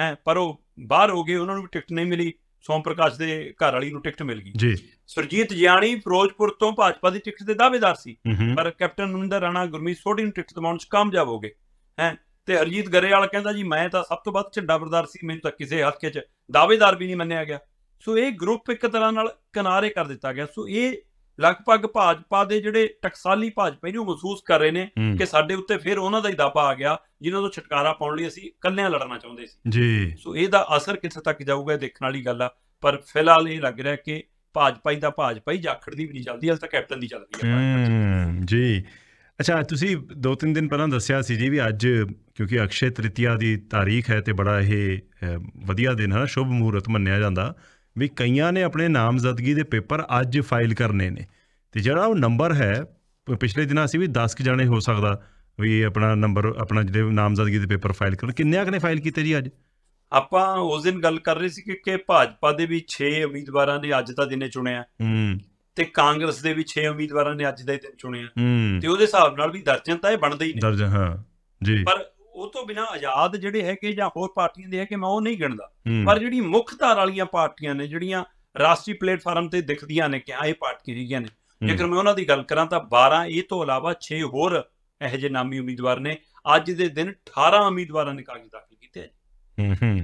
ਹੈ ਪਰ ਉਹ ਬਾਹਰ ਹੋ ਗਏ ਉਹਨਾਂ ਨੂੰ ਵੀ ਟਿਕਟ ਨਹੀਂ ਮਿਲੀ ਸੋਮ ਪ੍ਰਕਾਸ਼ ਦੇ ਘਰ ਵਾਲੀ ਨੂੰ ਟਿਕਟ ਮਿਲ ਗਈ ਜੀ ਸਰਜੀਤ ਜਿਆਣੀ ਫਿਰੋਜ਼ਪੁਰ ਤੋਂ ਭਾਜਪਾ ਦੀ ਟਿਕਟ ਦੇ ਦਾਅਵੇਦਾਰ ਸੀ ਪਰ ਕੈਪਟਨ ਅਮਰਿੰਦਰ ਰਾਣਾ ਗੁਰਮੀਤ ਸੋਢੀ ਨੂੰ ਟਿਕਟ ਦਿਵਾਉਣ 'ਚ ਕਾਮਯਾਬ ਹੋ ਗਏ ਹੈ ਤੇ ਹਰਜੀਤ ਗਰੇਵਾਲ ਕਹਿੰਦਾ ਜੀ ਮੈਂ ਤਾਂ ਸਭ ਤੋਂ ਵੱਧ ਝੰਡਾ ਬਰਦਾਰ ਸੀ ਮੈਨੂੰ ਤਾਂ ਕਿਸੇ ਕੇ 'ਚ ਦਾਅਵੇਦਾਰ ਵੀ ਨਹੀਂ ਮੰਨਿਆ ਗਿਆ ਸੋ ਇਹ ਗਰੁੱਪ ਇੱਕ ਤਰ੍ਹਾਂ ਨਾਲ ਕਿਨਾਰੇ ਕਰ ਦਿੱਤਾ ਗਿਆ ਸੋ ਇਹ ਲਗਭਗ ਭਾਜਪਾ ਦੇ ਜਿਹੜੇ ਟਕਸਾਲੀ ਭਾਜਪਾ ਨੂੰ ਮਹਿਸੂਸ ਕਰ ਰਹੇ ਨੇ ਕਿ ਸਾਡੇ ਉੱਤੇ ਫਿਰ ਉਹਨਾਂ ਦਾ ਹੀ ਦਾਪਾ ਆ ਗਿਆ ਜਿਨ੍ਹਾਂ ਤੋਂ ਛੁਟਕਾਰਾ ਪਾਉਣ ਲਈ ਅਸੀਂ ਇਕੱਲਿਆਂ ਲੜਨਾ ਚਾਹੁੰਦੇ ਸੀ ਜੀ ਸੋ ਇਹਦਾ ਅਸਰ ਕਿੱਥੇ ਤੱਕ ਜਾਊਗਾ ਇਹ ਦੇਖਣ ਵਾਲੀ ਗੱਲ ਆ ਪਰ ਫਿਲਹਾਲ ਇਹ ਲੱਗ ਰਿਹਾ ਕਿ ਭਾਜਪਾ ਹੀ ਦਾ ਭਾਜਪਾ ਹੀ ਜਾਖੜ ਦੀ ਵੀ ਨਹੀਂ ਚੱਲਦੀ ਹਲ ਤਾਂ ਕੈਪਟਨ ਦੀ ਚੱਲਦੀ ਹੈ ਜੀ ਅੱਛਾ ਤੁਸੀਂ ਦੋ ਤਿੰਨ ਦਿਨ ਪਹਿਲਾਂ ਦੱਸਿਆ ਸੀ ਜੀ ਵੀ ਅੱਜ ਕਿਉਂਕਿ ਅਕਸ਼ੇ ਤ੍ਰਿਤੀਆ ਦੀ ਤਾਰੀਖ ਹੈ ਤੇ ਬੜਾ ਇਹ ਵਧੀਆ ਦਿਨ ਹੈ ਸ਼ੁਭ ਮੂਰਤ ਮੰਨਿਆ ਜਾਂਦਾ ਵੀ ਕਈਆਂ ਨੇ ਆਪਣੇ ਨਾਮਜ਼ਦਗੀ ਦੇ ਪੇਪਰ ਅੱਜ ਫਾਈਲ ਕਰਨੇ ਨੇ ਤੇ ਜਿਹੜਾ ਉਹ ਨੰਬਰ ਹੈ ਪਿਛਲੇ ਦਿਨਾਂ ਅਸੀਂ ਵੀ 10 ਕਿ ਜਾਣੇ ਹੋ ਸਕਦਾ ਵੀ ਆਪਣਾ ਨੰਬਰ ਆਪਣਾ ਜਿਹੜੇ ਨਾਮਜ਼ਦਗੀ ਦੇ ਪੇਪਰ ਫਾਈਲ ਕਰਨ ਕਿੰਨੇ ਆਕ ਨੇ ਫਾਈਲ ਕੀਤੇ ਜੀ ਅੱਜ ਆਪਾਂ ਉਸ ਦਿਨ ਗੱਲ ਕਰ ਰਹੇ ਸੀ ਕਿ ਕਿ ਭਾਜਪਾ ਦੇ ਵੀ 6 ਉਮੀਦਵਾਰਾਂ ਨੇ ਅੱਜ ਤਾਂ ਦਿਨੇ ਚੁਣਿਆ ਹੂੰ ਤੇ ਕਾਂਗਰਸ ਦੇ ਵੀ 6 ਉਮੀਦਵਾਰਾਂ ਨੇ ਅੱਜ ਦਾ ਹੀ ਦਿਨ ਚੁਣਿਆ ਤੇ ਉਹਦੇ ਹਿਸਾਬ ਨਾਲ ਵੀ ਦਰਜਨ ਤਾਂ ਇਹ ਬਣਦੇ ਹੀ ਨੇ ਦਰਜਨ ਹਾਂ ਜੀ ਪਰ ਉਹ ਤੋਂ ਬਿਨਾ ਆਜ਼ਾਦ ਜਿਹੜੇ ਹੈਗੇ ਜਾਂ ਹੋਰ ਪਾਰਟੀਆਂ ਦੇ ਹੈਗੇ ਮੈਂ ਉਹ ਨਹੀਂ ਗਿਣਦਾ ਪਰ ਜਿਹੜੀ ਮੁੱਖ ਧਾਰ ਵਾਲੀਆਂ ਪਾਰਟੀਆਂ ਨੇ ਜਿਹੜੀਆਂ ਰਾਸ਼ਟਰੀ ਪਲੇਟਫਾਰਮ ਤੇ ਦਿਖਦੀਆਂ ਨੇ ਕਿ ਆਏ ਇਹ ਪਾਰਟੀਆਂ ਹੈਗੀਆਂ ਨੇ ਜੇਕਰ ਮੈਂ ਉਹਨਾਂ ਦੀ ਗੱਲ ਕਰਾਂ ਤਾਂ 12 ਇਹ ਤੋਂ ਇਲਾਵਾ 6 ਹੋਰ ਇਹੋ ਜਿਹੇ ਨਾਮੀ ਉਮੀਦਵਾਰ ਨੇ ਅੱਜ ਦੇ ਦਿਨ 18 ਉਮੀਦਵਾਰਾਂ ਨੇ ਕਾਗਜ਼ ਦਾਖਲ ਕੀਤੇ ਹੂੰ ਹੂੰ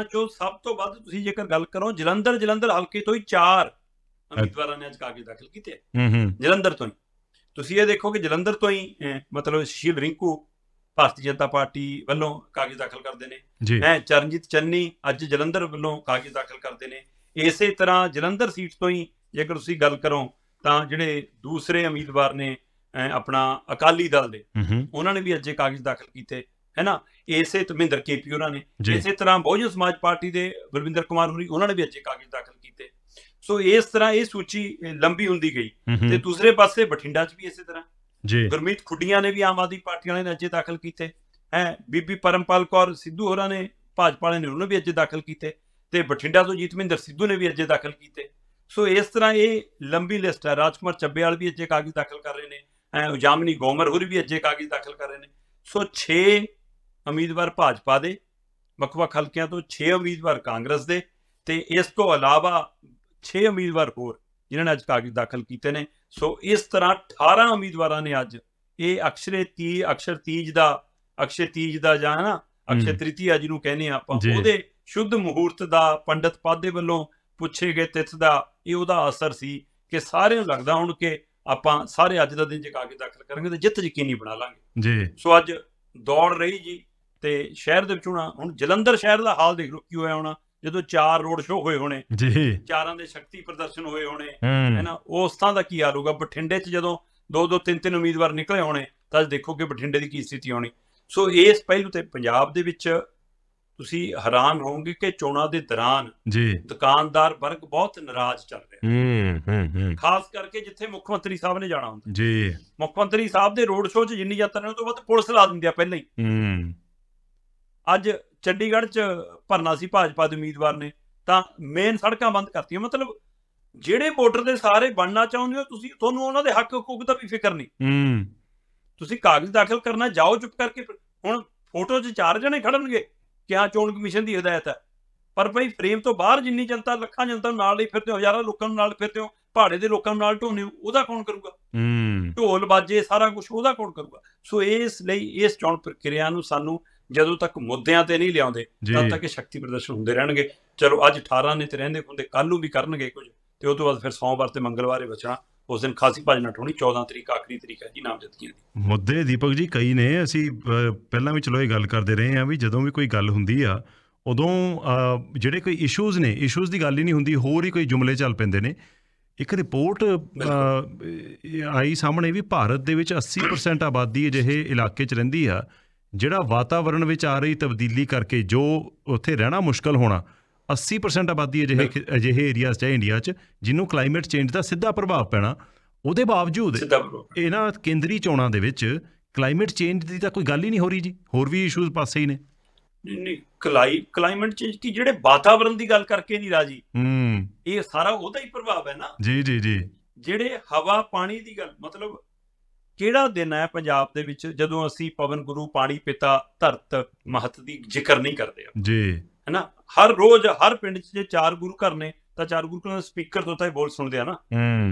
18 ਚੋਂ ਸਭ ਤੋਂ ਵੱਧ ਤੁਸੀਂ ਜੇਕਰ ਗੱਲ ਕਰੋ ਜਲੰਧਰ ਜਲੰਧਰ ਹਲਕੇ ਤੋਂ ਹੀ 4 ਉਮੀਦਵਾਰਾਂ ਨੇ ਅੱਜ ਕਾਗਜ਼ ਦਾਖਲ ਕੀਤੇ ਹੂੰ ਹੂੰ ਜਲੰਧਰ ਤੋਂ ਤੁਸੀਂ ਇਹ ਦੇਖੋ ਕਿ ਜਲੰਧਰ ਤੋਂ ਹੀ ਮਤਲਬ ਸ਼ੀਲ ਰਿੰਕੂ ਭਾਰਤੀ ਜਨਤਾ ਪਾਰਟੀ ਵੱਲੋਂ ਕਾਗਜ਼ ਦਾਖਲ ਕਰਦੇ ਨੇ ਹੈ ਚਰਨਜੀਤ ਚੰਨੀ ਅੱਜ ਜਲੰਧਰ ਵੱਲੋਂ ਕਾਗਜ਼ ਦਾਖਲ ਕਰਦੇ ਨੇ ਇਸੇ ਤਰ੍ਹਾਂ ਜਲੰਧਰ ਸੀਟ ਤੋਂ ਹੀ ਜੇਕਰ ਤੁਸੀਂ ਗੱਲ ਕਰੋ ਤਾਂ ਜਿਹੜੇ ਦੂਸਰੇ ਉਮੀਦਵਾਰ ਨੇ ਆਪਣਾ ਅਕਾਲੀ ਦਲ ਦੇ ਉਹਨਾਂ ਨੇ ਵੀ ਅੱਜੇ ਕਾਗਜ਼ ਦਾਖਲ ਕੀਤੇ ਹੈ ਨਾ ਇਸੇ ਤਮਿੰਦਰ ਕੇਪੀ ਉਹਨਾਂ ਨੇ ਇਸੇ ਤਰ੍ਹਾਂ ਬਹੁਜਨ ਸਮਾਜ ਪਾਰਟੀ ਦੇ ਬਲਵਿੰਦਰ ਕੁਮਾਰ ਹੁਰੀ ਉਹਨਾਂ ਨੇ ਵੀ ਅੱਜੇ ਕਾਗਜ਼ ਦਾਖਲ ਕੀਤੇ ਸੋ ਇਸ ਤਰ੍ਹਾਂ ਇਹ ਸੂਚੀ ਲੰਬੀ ਹੁੰਦੀ ਗਈ ਤੇ ਦੂਸਰੇ ਪਾਸੇ ਬਠਿੰਡਾ 'ਚ ਵੀ ਇਸੇ ਤਰ੍ਹਾਂ ਜੀ ਗੁਰਮੀਤ ਖੁੱਡੀਆਂ ਨੇ ਵੀ ਆਮ ਆਦਮੀ ਪਾਰਟੀ ਵਾਲੇ ਨੇ ਅੱਜੇ ਦਾਖਲ ਕੀਤੇ ਹੈ ਬੀਬੀ ਪਰਮਪਾਲ ਕੌਰ ਸਿੱਧੂ ਹੋਰਾਂ ਨੇ ਭਾਜਪਾ ਵਾਲੇ ਨੇ ਉਹਨਾਂ ਵੀ ਅੱਜੇ ਦਾਖਲ ਕੀਤੇ ਤੇ ਬਠਿੰਡਾ ਤੋਂ ਜੀਤਮਿੰਦਰ ਸਿੱਧੂ ਨੇ ਵੀ ਅੱਜੇ ਦਾਖਲ ਕੀਤੇ ਸੋ ਇਸ ਤਰ੍ਹਾਂ ਇਹ ਲੰਬੀ ਲਿਸਟ ਹੈ ਰਾਜਕੁਮਾਰ ਚੱਬੇਵਾਲ ਵੀ ਅੱਜੇ ਕਾਗਜ਼ ਦਾਖਲ ਕਰ ਰਹੇ ਨੇ ਹੈ ਉਜਾਮਨੀ ਗੋਮਰ ਹੋਰ ਵੀ ਅੱਜੇ ਕਾਗਜ਼ ਦਾਖਲ ਕਰ ਰਹੇ ਨੇ ਸੋ 6 ਉਮੀਦਵਾਰ ਭਾਜਪਾ ਦੇ ਵੱਖ-ਵੱਖ ਹਲਕਿਆਂ ਤੋਂ 6 ਉਮੀਦਵਾਰ ਕਾਂਗਰਸ ਦੇ ਤੇ ਇਸ ਤੋਂ ਇਲਾਵਾ 6 ਉਮੀਦਵਾਰ ਹੋਰ ਜਿਨ੍ਹਾਂ ਨੇ ਅੱਜ ਕਾਗਜ਼ ਦਾਖਲ ਕੀਤੇ ਨੇ ਸੋ ਇਸ ਤਰ੍ਹਾਂ 18 ਉਮੀਦਵਾਰਾਂ ਨੇ ਅੱਜ ਇਹ ਅਕਸ਼ਰੇ ਤੀ ਅਕਸ਼ਰ ਤੀਜ ਦਾ ਅਕਸ਼ੇ ਤੀਜ ਦਾ ਜਾਂ ਨਾ ਅਕਸ਼ੇ ਅਜ ਨੂੰ ਕਹਿੰਦੇ ਆਪਾਂ ਉਹਦੇ ਸ਼ੁੱਧ ਮਹੂਰਤ ਦਾ ਪੰਡਤ ਪਾਦੇ ਵੱਲੋਂ ਪੁੱਛੇ ਗਏ ਤਿਥ ਦਾ ਇਹ ਉਹਦਾ ਅਸਰ ਸੀ ਕਿ ਸਾਰਿਆਂ ਨੂੰ ਲੱਗਦਾ ਹੁਣ ਕਿ ਆਪਾਂ ਸਾਰੇ ਅੱਜ ਦਾ ਦਿਨ ਜਗਾ ਕੇ ਦਾਖਲ ਕਰਾਂਗੇ ਤੇ ਜਿੱਤ ਯਕੀਨੀ ਬਣਾ ਲਾਂਗੇ ਜੀ ਸੋ ਅੱਜ ਦੌੜ ਰਹੀ ਜੀ ਤੇ ਸ਼ਹਿਰ ਦੇ ਵਿੱਚ ਹੁਣ ਜਲੰਧਰ ਸ਼ਹਿਰ ਦਾ ਹਾਲ ਦੇਖ ਲਓ ਕੀ ਹੋਇਆ ਹੋਣਾ ਜਦੋਂ ਚਾਰ ਰੋਡ ਸ਼ੋਅ ਹੋਏ ਹੋਣੇ ਜੀ ਚਾਰਾਂ ਦੇ ਸ਼ਕਤੀ ਪ੍ਰਦਰਸ਼ਨ ਹੋਏ ਹੋਣੇ ਹੈ ਨਾ ਉਸ ਤਾਂ ਦਾ ਕੀ ਹਾਲੂਗਾ ਬਠਿੰਡੇ 'ਚ ਜਦੋਂ ਦੋ ਦੋ ਤਿੰਨ ਤਿੰਨ ਉਮੀਦਵਾਰ ਨਿਕਲੇ ਹੋਣੇ ਤਾਂ ਦੇਖੋ ਕਿ ਬਠਿੰਡੇ ਦੀ ਕੀ ਸਥਿਤੀ ਹੋਣੀ ਸੋ ਇਸ ਪਹਿਲੂ ਤੇ ਪੰਜਾਬ ਦੇ ਵਿੱਚ ਤੁਸੀਂ ਹੈਰਾਨ ਹੋਵੋਗੇ ਕਿ ਚੋਣਾਂ ਦੇ ਦੌਰਾਨ ਜੀ ਦੁਕਾਨਦਾਰ ਵਰਗ ਬਹੁਤ ਨਾਰਾਜ਼ ਚੱਲ ਰਿਹਾ ਹੂੰ ਹੂੰ ਖਾਸ ਕਰਕੇ ਜਿੱਥੇ ਮੁੱਖ ਮੰਤਰੀ ਸਾਹਿਬ ਨੇ ਜਾਣਾ ਹੁੰਦਾ ਜੀ ਮੁੱਖ ਮੰਤਰੀ ਸਾਹਿਬ ਦੇ ਰੋਡ ਸ਼ੋਅ 'ਚ ਜਿੰਨੀ ਯਾਤਰਾ ਨੇ ਉਹ ਤੋਂ ਵੱਧ ਪੁਲਿਸ ਲਾ ਦਿੰਦੀ ਆ ਪਹਿਲਾਂ ਹੀ ਹੂੰ ਅੱਜ ਚੰਡੀਗੜ੍ਹ 'ਚ ਭਰਨਾ ਸੀ ਭਾਜਪਾ ਦੇ ਉਮੀਦਵਾਰ ਨੇ ਤਾਂ ਮੇਨ ਸੜਕਾਂ ਬੰਦ ਕਰਤੀਆਂ ਮਤਲਬ ਜਿਹੜੇ ਵੋਟਰ ਦੇ ਸਾਰੇ ਬਣਨਾ ਚਾਹੁੰਦੇ ਹੋ ਤੁਸੀਂ ਤੁਹਾਨੂੰ ਉਹਨਾਂ ਦੇ ਹੱਕ ਹਕੂਕ ਦਾ ਵੀ ਫਿਕਰ ਨਹੀਂ ਹੂੰ ਤੁਸੀਂ ਕਾਗਜ਼ ਦਾਖਲ ਕਰਨਾ ਜਾਓ ਚੁੱਪ ਕਰਕੇ ਹੁਣ ਫੋਟੋ 'ਚ ਚਾਰ ਜਣੇ ਖੜਨਗੇ ਕਿ ਚੋਣ ਕਮਿਸ਼ਨ ਦੀ ਹਦਾਇਤ ਹੈ ਪਰ ਭਈ ਫਰੇਮ ਤੋਂ ਬਾਹਰ ਜਿੰਨੀ ਜਨਤਾ ਲੱਖਾਂ ਜਨਤਾ ਨਾਲ ਲਈ ਫਿਰਦੇ ਹੋ ਹਜ਼ਾਰਾਂ ਲੋਕਾਂ ਨਾਲ ਫਿਰਦੇ ਹੋ ਪਹਾੜੇ ਦੇ ਲੋਕਾਂ ਨਾਲ ਢੋਨੇ ਉਹਦਾ ਕੌਣ ਕਰੂਗਾ ਹੂੰ ਢੋਲ ਬਾਜੇ ਸਾਰਾ ਕੁਝ ਉਹਦਾ ਕੌਣ ਕਰੂਗਾ ਸੋ ਇਸ ਲਈ ਇਸ ਚੋਣ ਪ੍ਰਕਿਰਿਆ ਨੂੰ ਸਾਨੂੰ ਜਦੋਂ ਤੱਕ ਮੁੱਦਿਆਂ ਤੇ ਨਹੀਂ ਲਿਆਉਂਦੇ ਤਦ ਤੱਕ ਇਹ ਸ਼ਕਤੀ ਪ੍ਰਦਰਸ਼ਨ ਹੁੰਦੇ ਰਹਿਣਗੇ ਚਲੋ ਅੱਜ 18 ਨੇ ਤੇ ਰਹਿੰਦੇ ਹੁੰਦੇ ਕੱਲ ਨੂੰ ਵੀ ਕਰਨਗੇ ਕੁਝ ਤੇ ਉਸ ਤੋਂ ਬਾਅਦ ਫਿਰ ਸੋਮਵਾਰ ਤੇ ਮੰਗਲਵਾਰ ਇਹ ਬਚਣਾ ਉਸ ਦਿਨ ਖਾਸੀ ਭਾਜਨਾ ਟੋਣੀ 14 ਤਰੀਕ ਆਖਰੀ ਤਰੀਕ ਹੈ ਜੀ ਨਾਮਜ਼ਦਗੀਆਂ ਦੀ ਮੁੱਦੇ ਦੀਪਕ ਜੀ ਕਈ ਨੇ ਅਸੀਂ ਪਹਿਲਾਂ ਵੀ ਚਲੋ ਇਹ ਗੱਲ ਕਰਦੇ ਰਹੇ ਆ ਵੀ ਜਦੋਂ ਵੀ ਕੋਈ ਗੱਲ ਹੁੰਦੀ ਆ ਉਦੋਂ ਜਿਹੜੇ ਕੋਈ ਇਸ਼ੂਜ਼ ਨੇ ਇਸ਼ੂਜ਼ ਦੀ ਗੱਲ ਹੀ ਨਹੀਂ ਹੁੰਦੀ ਹੋਰ ਹੀ ਕੋਈ ਜੁਮਲੇ ਚੱਲ ਪੈਂਦੇ ਨੇ ਇੱਕ ਰਿਪੋਰਟ ਆਈ ਸਾਹਮਣੇ ਵੀ ਭਾਰਤ ਦੇ ਵਿੱਚ 80% ਆਬਾਦੀ ਅਜਿਹੇ ਇਲਾਕੇ 'ਚ ਰਹਿੰਦੀ ਆ ਜਿਹੜਾ ਵਾਤਾਵਰਣ ਵਿੱਚ ਆ ਰਹੀ ਤਬਦੀਲੀ ਕਰਕੇ ਜੋ ਉੱਥੇ ਰਹਿਣਾ ਮੁਸ਼ਕਲ ਹੋਣਾ 80% ਆਬਾਦੀ ਅਜਿਹੇ ਅਜਿਹੇ ਏਰੀਆਸ 'ਚ ਇੰਡੀਆ 'ਚ ਜਿਹਨੂੰ ਕਲਾਈਮੇਟ ਚੇਂਜ ਦਾ ਸਿੱਧਾ ਪ੍ਰਭਾਵ ਪੈਣਾ ਉਹਦੇ ਬਾਵਜੂਦ ਇਹਨਾਂ ਕੇਂਦਰੀ ਚੋਣਾਂ ਦੇ ਵਿੱਚ ਕਲਾਈਮੇਟ ਚੇਂਜ ਦੀ ਤਾਂ ਕੋਈ ਗੱਲ ਹੀ ਨਹੀਂ ਹੋ ਰਹੀ ਜੀ ਹੋਰ ਵੀ ਇਸ਼ੂਜ਼ ਪਾਸੇ ਹੀ ਨੇ ਨਹੀਂ ਕਲਾਈ ਕਲਾਈਮੇਟ ਚੇਂਜ ਦੀ ਜਿਹੜੇ ਵਾਤਾਵਰਣ ਦੀ ਗੱਲ ਕਰਕੇ ਨਹੀਂ ਰਾਜੀ ਹੂੰ ਇਹ ਸਾਰਾ ਉਹਦਾ ਹੀ ਪ੍ਰਭਾਵ ਹੈ ਨਾ ਜੀ ਜੀ ਜੀ ਜਿਹੜੇ ਹਵਾ ਪਾਣੀ ਦੀ ਗੱਲ ਮਤਲਬ ਕਿਹੜਾ ਦਿਨ ਹੈ ਪੰਜਾਬ ਦੇ ਵਿੱਚ ਜਦੋਂ ਅਸੀਂ ਪਵਨ ਗੁਰੂ ਪਾਣੀ ਪਿਤਾ ਧਰਤ ਮਹਤ ਦੀ ਜ਼ਿਕਰ ਨਹੀਂ ਕਰਦੇ ਆ ਜੀ ਹੈਨਾ ਹਰ ਰੋਜ਼ ਹਰ ਪਿੰਡ 'ਚ ਜੇ ਚਾਰ ਗੁਰੂ ਘਰ ਨੇ ਤਾਂ ਚਾਰ ਗੁਰੂ ਘਰਾਂ ਦਾ ਸਪੀਕਰ ਤੋਂ ਤਾਂ ਇਹ ਬੋਲ ਸੁਣਦੇ ਆ ਨਾ